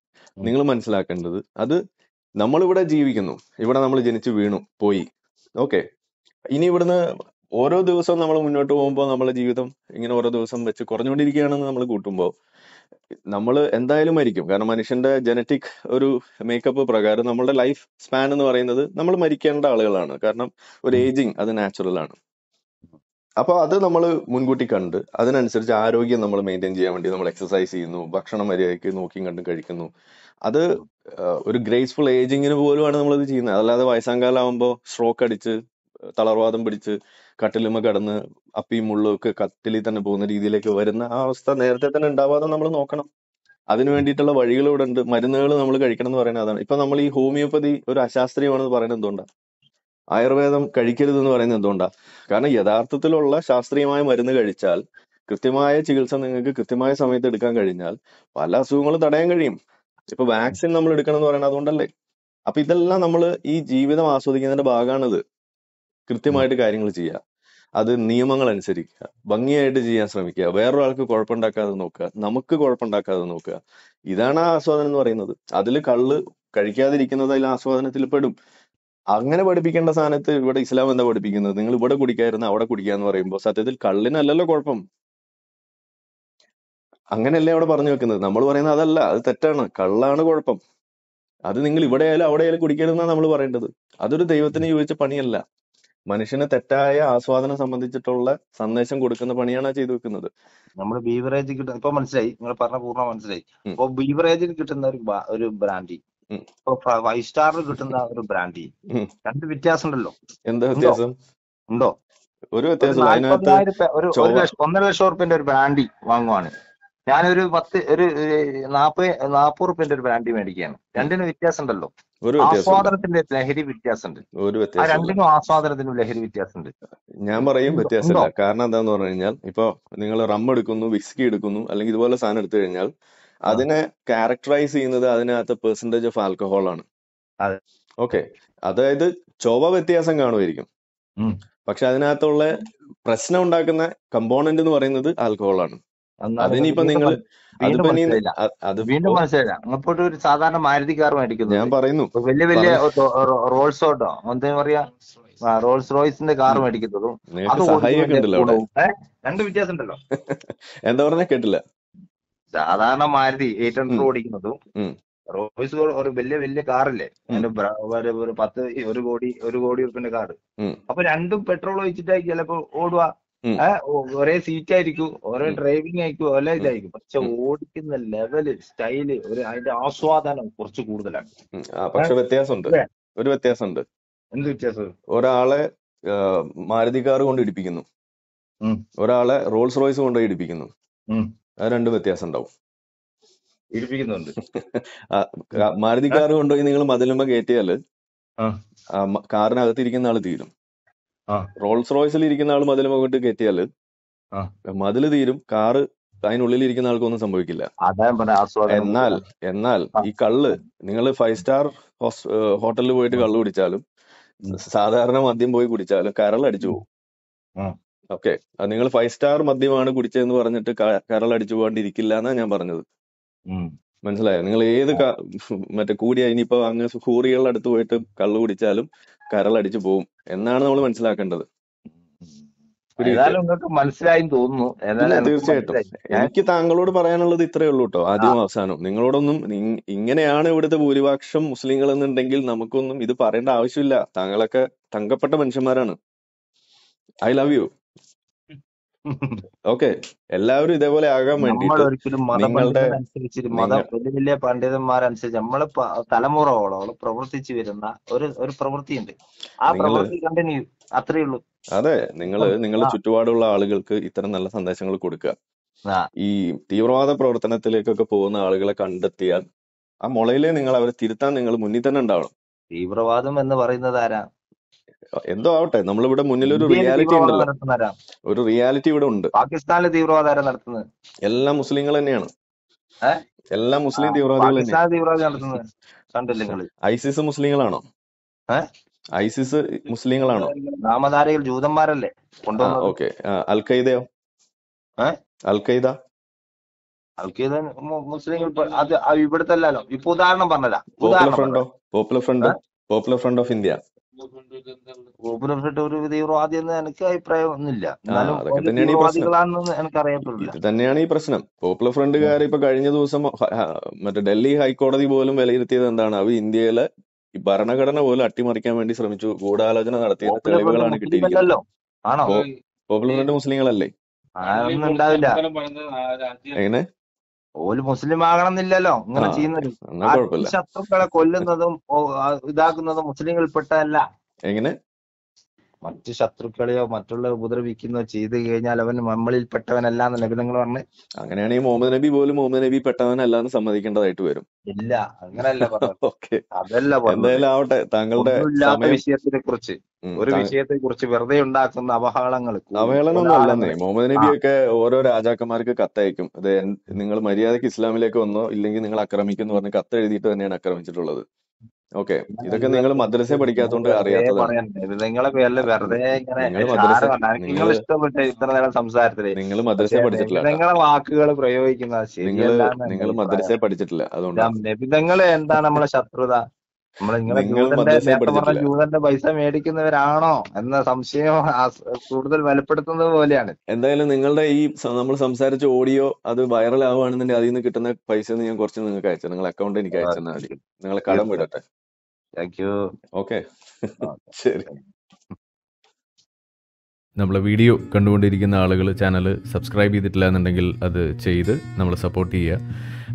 നിങ്ങൾ മനസ്സിലാക്കേണ്ടത് അത് നമ്മളിവിടെ ജീവിക്കുന്നു ഇവിടെ നമ്മൾ ജനിച്ചു വീണു പോയി ഓക്കെ ഇനി ഇവിടുന്ന് ഓരോ ദിവസവും നമ്മൾ മുന്നോട്ട് പോകുമ്പോൾ നമ്മുടെ ജീവിതം ഇങ്ങനെ ഓരോ ദിവസം വെച്ച് കുറഞ്ഞുകൊണ്ടിരിക്കുകയാണെന്ന് നമ്മൾ കൂട്ടുമ്പോൾ നമ്മൾ എന്തായാലും മരിക്കും കാരണം മനുഷ്യന്റെ ജനറ്റിക് ഒരു മേക്കപ്പ് പ്രകാരം നമ്മളുടെ ലൈഫ് സ്പാൻ എന്ന് പറയുന്നത് നമ്മൾ മരിക്കേണ്ട ആളുകളാണ് കാരണം ഒരു ഏജിങ് അത് നാച്ചുറൽ ആണ് അപ്പോൾ അത് നമ്മൾ മുൻകൂട്ടി കണ്ട് അതിനനുസരിച്ച് ആരോഗ്യം നമ്മൾ മെയിൻറ്റെയിൻ ചെയ്യാൻ വേണ്ടി നമ്മൾ എക്സസൈസ് ചെയ്യുന്നു ഭക്ഷണം മര്യാദയ്ക്ക് നോക്കിയും കണ്ടും കഴിക്കുന്നു അത് ഒരു ഗ്രേസ്ഫുൾ ഏജിങ്ങിന് പോലുമാണ് നമ്മളത് ചെയ്യുന്നത് അതല്ലാതെ വയസ്സാങ്കാലാകുമ്പോൾ സ്ട്രോക്ക് അടിച്ച് തളർവാദം പിടിച്ച് കട്ടിലുമ്മ കടന്ന് അപ്പിയും മുള്ളും ഒക്കെ കട്ടിലിൽ തന്നെ പോകുന്ന രീതിയിലേക്ക് വരുന്ന ആ അവസ്ഥ നേരത്തെ തന്നെ ഉണ്ടാവാതെ നമ്മൾ നോക്കണം അതിനു വേണ്ടിയിട്ടുള്ള ഇവിടെ ഉണ്ട് മരുന്നുകൾ നമ്മൾ കഴിക്കണം എന്ന് പറയുന്നത് അതാണ് ഇപ്പൊ നമ്മൾ ഈ ഹോമിയോപ്പതി ഒരു അശാസ്ത്രീയമാണെന്ന് പറയുന്നത് എന്തുകൊണ്ടാണ് ആയുർവേദം കഴിക്കരുത് എന്ന് പറയുന്നത് എന്തുകൊണ്ടാണ് കാരണം യഥാർത്ഥത്തിലുള്ള ശാസ്ത്രീയമായ മരുന്ന് കഴിച്ചാൽ കൃത്യമായ ചികിത്സ നിങ്ങൾക്ക് കൃത്യമായ സമയത്ത് എടുക്കാൻ കഴിഞ്ഞാൽ പല അസുഖങ്ങളും തടയാൻ കഴിയും ഇപ്പൊ വാക്സിൻ നമ്മൾ എടുക്കണം എന്ന് പറയുന്നത് അതുകൊണ്ടല്ലേ അപ്പൊ ഇതെല്ലാം നമ്മൾ ഈ ജീവിതം ആസ്വദിക്കുന്നതിന്റെ ഭാഗമാണിത് കൃത്യമായിട്ട് കാര്യങ്ങൾ ചെയ്യുക അത് നിയമങ്ങൾ അനുസരിക്കുക ഭംഗിയായിട്ട് ചെയ്യാൻ ശ്രമിക്കുക വേറൊരാൾക്ക് കുഴപ്പമുണ്ടാക്കാതെ നോക്കുക നമുക്ക് കുഴപ്പമുണ്ടാക്കാതെ നോക്കുക ഇതാണ് ആ ആസ്വാദനം എന്ന് പറയുന്നത് അതിൽ കള്ള് കഴിക്കാതിരിക്കുന്നത് അതിൽ ആസ്വാദനത്തിൽ പെടും അങ്ങനെ പഠിപ്പിക്കേണ്ട സ്ഥാനത്ത് ഇവിടെ ഇസ്ലാം എന്താ പഠിപ്പിക്കുന്നത് നിങ്ങൾ ഇവിടെ കുടിക്കായിരുന്നു അവിടെ കുടിക്കാന്ന് പറയുമ്പോൾ സത്യത്തിൽ കള്ളിനല്ലല്ലോ കുഴപ്പം അങ്ങനെയല്ലേ അവിടെ പറഞ്ഞു വെക്കുന്നത് നമ്മൾ പറയുന്നത് അതല്ല അത് തെറ്റാണ് കള്ളാണ് കുഴപ്പം അത് നിങ്ങൾ ഇവിടെ ആയാലും അവിടെ ആയാലും കുടിക്കരുതെന്നാണ് നമ്മൾ പറയേണ്ടത് അതൊരു ദൈവത്തിന് ചോദിച്ച പണിയല്ല മനുഷ്യന് തെറ്റായ ആസ്വാദനം സംബന്ധിച്ചിട്ടുള്ള സന്ദേശം കൊടുക്കുന്ന പണിയാണ് ചെയ്തു വെക്കുന്നത് നമ്മൾ ബീവറേജ് കിട്ടുന്ന ഇപ്പൊ മനസ്സിലായി നിങ്ങൾ പറഞ്ഞ പൂർണ്ണ മനസ്സിലായി ഇപ്പൊ ബീവറേജിൽ കിട്ടുന്ന ഒരു ഒരു ബ്രാൻഡി ഇപ്പൊ ഫൈവ് സ്റ്റാറിൽ കിട്ടുന്ന ഒരു ബ്രാൻഡി രണ്ട് വ്യത്യാസം ഉണ്ടല്ലോ എന്താ വ്യത്യാസം ഉണ്ടോ ഒരു വ്യത്യാസം ഒരു ഒന്നര ലക്ഷം റുപ്യന്റെ ഒരു ബ്രാൻഡി വാങ്ങുവാണ് ഞാനൊരു പത്ത് ഒരു നാപ്പത് നാപ്പത് റുപ്യന്റെ ഒരു ബ്രാൻഡി മേടിക്കുകയാണ് രണ്ടിനും വ്യത്യാസം ഉണ്ടല്ലോ ആസ്വാദനത്തിന്റെ ലഹരി വ്യത്യാസമുണ്ട് ആ രണ്ടിനും ആസ്വാദനത്തിനും ലഹരി വ്യത്യാസമുണ്ട് ഞാൻ പറയും വ്യത്യാസമില്ല കാരണം എന്താന്ന് പറഞ്ഞു കഴിഞ്ഞാൽ ഇപ്പൊ നിങ്ങൾ റം എടുക്കുന്നു വിസ്കി എടുക്കുന്നു അല്ലെങ്കിൽ ഇതുപോലെ സാധനം എടുത്തു കഴിഞ്ഞാൽ അതിനെ ക്യാരക്ടറൈസ് ചെയ്യുന്നത് അതിനകത്ത് പെർസെന്റേജ് ഓഫ് ആൽക്കഹോൾ ആണ് ഓക്കെ അതായത് ചൊവ വ്യത്യാസം കാണുമായിരിക്കും പക്ഷെ അതിനകത്തുള്ള പ്രശ്നം ഉണ്ടാക്കുന്ന കമ്പോണന്റ് എന്ന് പറയുന്നത് ആൽക്കഹോൾ ആണ് അതിനിപ്പോ നിങ്ങൾ വീണ്ടും മനസ്സിലായില്ല അങ്ങോട്ട് ഒരു സാധാരണ മാരുതി കാർ മേടിക്കുന്നു ഞാൻ പറയുന്നു വലിയ വലിയ റോൾസ് ഓട്ടോ എന്താ പറയാ റോൾസ് റോയ്സിന്റെ കാർ മേടിക്കുന്നതും രണ്ട് വ്യത്യാസം ഉണ്ടല്ലോ *laughs* എന്താ പറഞ്ഞ കേട്ടില്ല സാധാരണ മാരുതി എയ്റ്റ് ഹൺഡ്രഡ് ഓടിക്കുന്നതും റോയ്സ് ഒരു വലിയ വലിയ കാറില്ലേ അതിന്റെ ഒരു പത്ത് ഒരു കോടി ഒരു കോടി റുപ്യന്റെ കാർ അപ്പൊ രണ്ടും പെട്രോൾ ഒഴിച്ചിട്ടായി ചിലപ്പോ ഓടുക ഒരേ സീറ്റ് ആയിരിക്കും ഓരോ ഡ്രൈവിംഗ് ആയിരിക്കും ഓരോ ഇതായിരിക്കും പക്ഷെ ഓടിക്കുന്ന ലെവല് സ്റ്റൈല് ഒരു അതിന്റെ ആസ്വാദനം കുറച്ച് കൂടുതലാണ് പക്ഷെ വ്യത്യാസമുണ്ട് ഒരു വ്യത്യാസമുണ്ട് എന്ത് വ്യത്യാസം ഒരാളെ മാരുതി കാർ കൊണ്ട് ഇടിപ്പിക്കുന്നു ഒരാളെ റോൾസ് റോയ്സ് കൊണ്ട് ഇടിപ്പിക്കുന്നു അത് രണ്ട് വ്യത്യാസം ഉണ്ടാവും ഇടിപ്പിക്കുന്നുണ്ട് *laughs* മാരുതി കാർ കൊണ്ടുപോയി നിങ്ങൾ മതിലുമ്പ കയറ്റിയാല് കാറിനകത്തിരിക്കുന്ന ആള് തീരും റോൾസ് റോയ്സിൽ ഇരിക്കുന്ന ആൾ മതിൽ മുകളിട്ട് കയറ്റിയാൽ മതിൽ തീരും കാറ് അതിനുള്ളിൽ ഇരിക്കുന്ന ആൾക്കൊന്നും സംഭവിക്കില്ല എന്നാൽ എന്നാൽ ഈ കള്ള് നിങ്ങൾ ഫൈവ് സ്റ്റാർ ഹോട്ടലിൽ പോയിട്ട് കള്ള് കുടിച്ചാലും സാധാരണ മദ്യം പോയി കുടിച്ചാലും കരളടിച്ചു പോകും ഓക്കെ നിങ്ങൾ ഫൈവ് സ്റ്റാർ മദ്യമാണ് കുടിച്ചതെന്ന് പറഞ്ഞിട്ട് കരളടിച്ചു പോകാണ്ടിരിക്കില്ല എന്നാ ഞാൻ പറഞ്ഞത് മനസ്സിലായോ നിങ്ങൾ ഏത് മറ്റേ കൂടിയ ഇനിയിപ്പോ അങ്ങ് ഹൂറികളുടെ അടുത്ത് പോയിട്ട് കള്ളു കുടിച്ചാലും കരളടിച്ചു പോകും എന്നാണ് നമ്മൾ മനസ്സിലാക്കേണ്ടത് മനസ്സിലായി തോന്നുന്നു തീർച്ചയായിട്ടും എനിക്ക് താങ്കളോട് പറയാനുള്ളത് ഇത്രയേ ഉള്ളൂ കേട്ടോ ആദ്യം അവസാനം നിങ്ങളോടൊന്നും ഇങ്ങനെയാണ് ഇവിടുത്തെ ഭൂരിപക്ഷം മുസ്ലിങ്ങൾ എന്നുണ്ടെങ്കിൽ നമുക്കൊന്നും ഇത് പറയേണ്ട ആവശ്യമില്ല താങ്കളൊക്കെ തങ്കപ്പെട്ട മനുഷ്യന്മാരാണ് ഐ ലവ് യു ഓക്കെ എല്ലാവരും ഇതേപോലെ ആകാൻ വേണ്ടി നമ്മൾ ഒരിക്കലും വലിയ വലിയ പണ്ഡിതന്മാരനുസരിച്ച് നമ്മള് തലമുറകളോളം പ്രവർത്തിച്ചു വരുന്ന ഒരു ഒരു പ്രവൃത്തിയുണ്ട് ആ പ്രവൃത്തി കണ്ടിന്യൂ അത്രേ ഉള്ളൂ അതെ നിങ്ങൾ നിങ്ങളുടെ ചുറ്റുപാടുള്ള ആളുകൾക്ക് ഇത്തരം നല്ല സന്ദേശങ്ങൾ കൊടുക്കുക ഈ തീവ്രവാദ പ്രവർത്തനത്തിലേക്കൊക്കെ പോകുന്ന ആളുകളെ കണ്ടെത്തിയാൽ ആ മുളയിലെ നിങ്ങൾ അവരെ തിരുത്താൻ നിങ്ങൾ മുന്നിൽ തന്നെ ഉണ്ടാവണം തീവ്രവാദം എന്ന് പറയുന്നത് ആരാ എന്തോ ആവട്ടെ നമ്മളിവിടെ മുന്നിൽ ഒരു റിയാലിറ്റി തീവ്രവാദം ഒരു റിയാലിറ്റി ഇവിടെ ഉണ്ട് പാകിസ്ഥാനിൽ തീവ്രവാദം നടത്തുന്നത് എല്ലാ മുസ്ലിങ്ങൾ തന്നെയാണ് ഏഹ് എല്ലാ മുസ്ലിം തീവ്രവാദികൾ തന്നെയാണ് തീവ്രവാദം നടത്തുന്നത് കണ്ടില്ല ഐസിസ് മുസ്ലിങ്ങളാണോ ഐസിസ് മുസ്ലിങ്ങളാണോ നാമധാരയിൽ ജൂതന്മാരല്ലേ ആ കൊണ്ടുവന്നത് ഓക്കെ അൽ ഖൈദയോ ഏഹ് അൽ ഖൈദ അൽഖീദ് മുസ്ലിങ്ങൾ ഇപ്പൊ അത് ആ ഇവിടുത്തെ അല്ലല്ലോ ഇപ്പൊ ഉദാഹരണം പറഞ്ഞതാ പോപ്പുലർ ഉദാഹരണം ഫ്രണ്ടോ popular front popular front of India ഗോപുര പറ്റിട്ട് ഒരു തീവ്രവാദി എന്ന് എനിക്ക് അഭിപ്രായമൊന്നുമില്ല എന്നാലും ഇത് തന്നെയാണ് ഈ പ്രശ്നം പോപ്പുലർ ഫ്രണ്ടുകാർ ഇപ്പൊ കഴിഞ്ഞ ദിവസം മറ്റേ ഡൽഹി ഹൈക്കോടതി പോലും വിലയിരുത്തിയത് എന്താണ് അവർ ഇന്ത്യയിലെ ഭരണഘടന പോലും അട്ടിമറിക്കാൻ വേണ്ടി ശ്രമിച്ചു ഗൂഢാലോചന നടത്തിയ തെളിവുകളാണ് കിട്ടിയിരിക്കുന്നത് പോപ്പുലർ ഫ്രണ്ട് മുസ്ലിങ്ങളല്ലേ എങ്ങനെ ഓല് മുസ്ലിം ആകണമെന്നില്ലല്ലോ ഇങ്ങനെ ചെയ്യുന്നത് ശത്രുക്കളെ കൊല്ലുന്നതും ഇതാക്കുന്നതും മുസ്ലിങ്ങളിൽപ്പെട്ടതല്ല എങ്ങനെ മറ്റ് ശത്രുക്കളെയോ മറ്റുള്ള ഉപദ്രവിക്കുന്നോ ചെയ്തു കഴിഞ്ഞാൽ അവൻ നമ്മളിൽ പെട്ടവനല്ല എന്ന് നബി നിങ്ങൾ പറഞ്ഞു അങ്ങനെയാണെങ്കിൽ മുഹമ്മദ് നബി പോലും മുഹമ്മദ് നബി പെട്ടവനല്ല എന്ന് സമ്മതിക്കേണ്ടതായിട്ട് വരും ഇല്ല അങ്ങനല്ല പറഞ്ഞു *laughs* അതല്ല എന്തായാലും ആവട്ടെ താങ്കളുടെ വിഷയത്തിനെ കുറിച്ച് ഒരു വിഷയത്തെ കുറിച്ച് വെറുതെ ഉണ്ടാക്കുന്ന അവഹേളങ്ങൾ അവഹേളനൊന്നല്ലെന്നേ മുഹമ്മദ് നബിയൊക്കെ ഓരോ രാജാക്കന്മാർക്ക് കത്തയക്കും അത് നിങ്ങൾ മര്യാദക്ക് ഇസ്ലാമിലേക്ക് വന്നോ ഇല്ലെങ്കിൽ നിങ്ങൾ ആക്രമിക്കുന്നു പറഞ്ഞ് കത്ത് എഴുതിയിട്ട് തന്നെയാണ് ആക്രമിച്ചിട്ടുള്ളത് ഓക്കെ ഇതൊക്കെ നിങ്ങൾ മദ്രസ പഠിക്കാത്തോണ്ട് അറിയാത്തതാണ് നിങ്ങളൊക്കെ വെറുതെ നിങ്ങൾ ഇഷ്ടപ്പെട്ട ഇത്ര നേരം സംസാരത്തില് നിങ്ങൾ മദ്രസ പഠിച്ചിട്ടില്ല നിങ്ങളെ വാക്കുകൾ പ്രയോഗിക്കുന്ന നിങ്ങൾ നിങ്ങൾ മദ്രസ പഠിച്ചിട്ടില്ല അതുകൊണ്ട് നിങ്ങൾ എന്താണ് നമ്മളെ ശത്രുത നമ്മളെ നിങ്ങളെ ജൂതന്റെ പൈസ മേടിക്കുന്നവരാണോ എന്ന സംശയം കൂടുതൽ ബലപ്പെടുത്തുന്നത് പോലെയാണ് എന്തായാലും നിങ്ങളുടെ ഈ നമ്മൾ സംസാരിച്ച ഓഡിയോ അത് വൈറൽ ആവുകയാണെന്നുണ്ടെങ്കിൽ അതിൽ നിന്ന് കിട്ടുന്ന പൈസ ഞാൻ കുറച്ച് നിങ്ങൾക്ക് അയച്ചു നിങ്ങളുടെ അക്കൗണ്ട് എനിക്ക് അയച്ചു തന്നാൽ നിങ്ങളെ കടം വിടട്ടെ താങ്ക് യു ഓക്കെ *laughs* ശരി നമ്മളെ വീഡിയോ കണ്ടുകൊണ്ടിരിക്കുന്ന ആളുകൾ ചാനൽ സബ്സ്ക്രൈബ് ചെയ്തിട്ടില്ല എന്നുണ്ടെങ്കിൽ അത് ചെയ്ത് നമ്മളെ സപ്പോർട്ട് ചെയ്യുക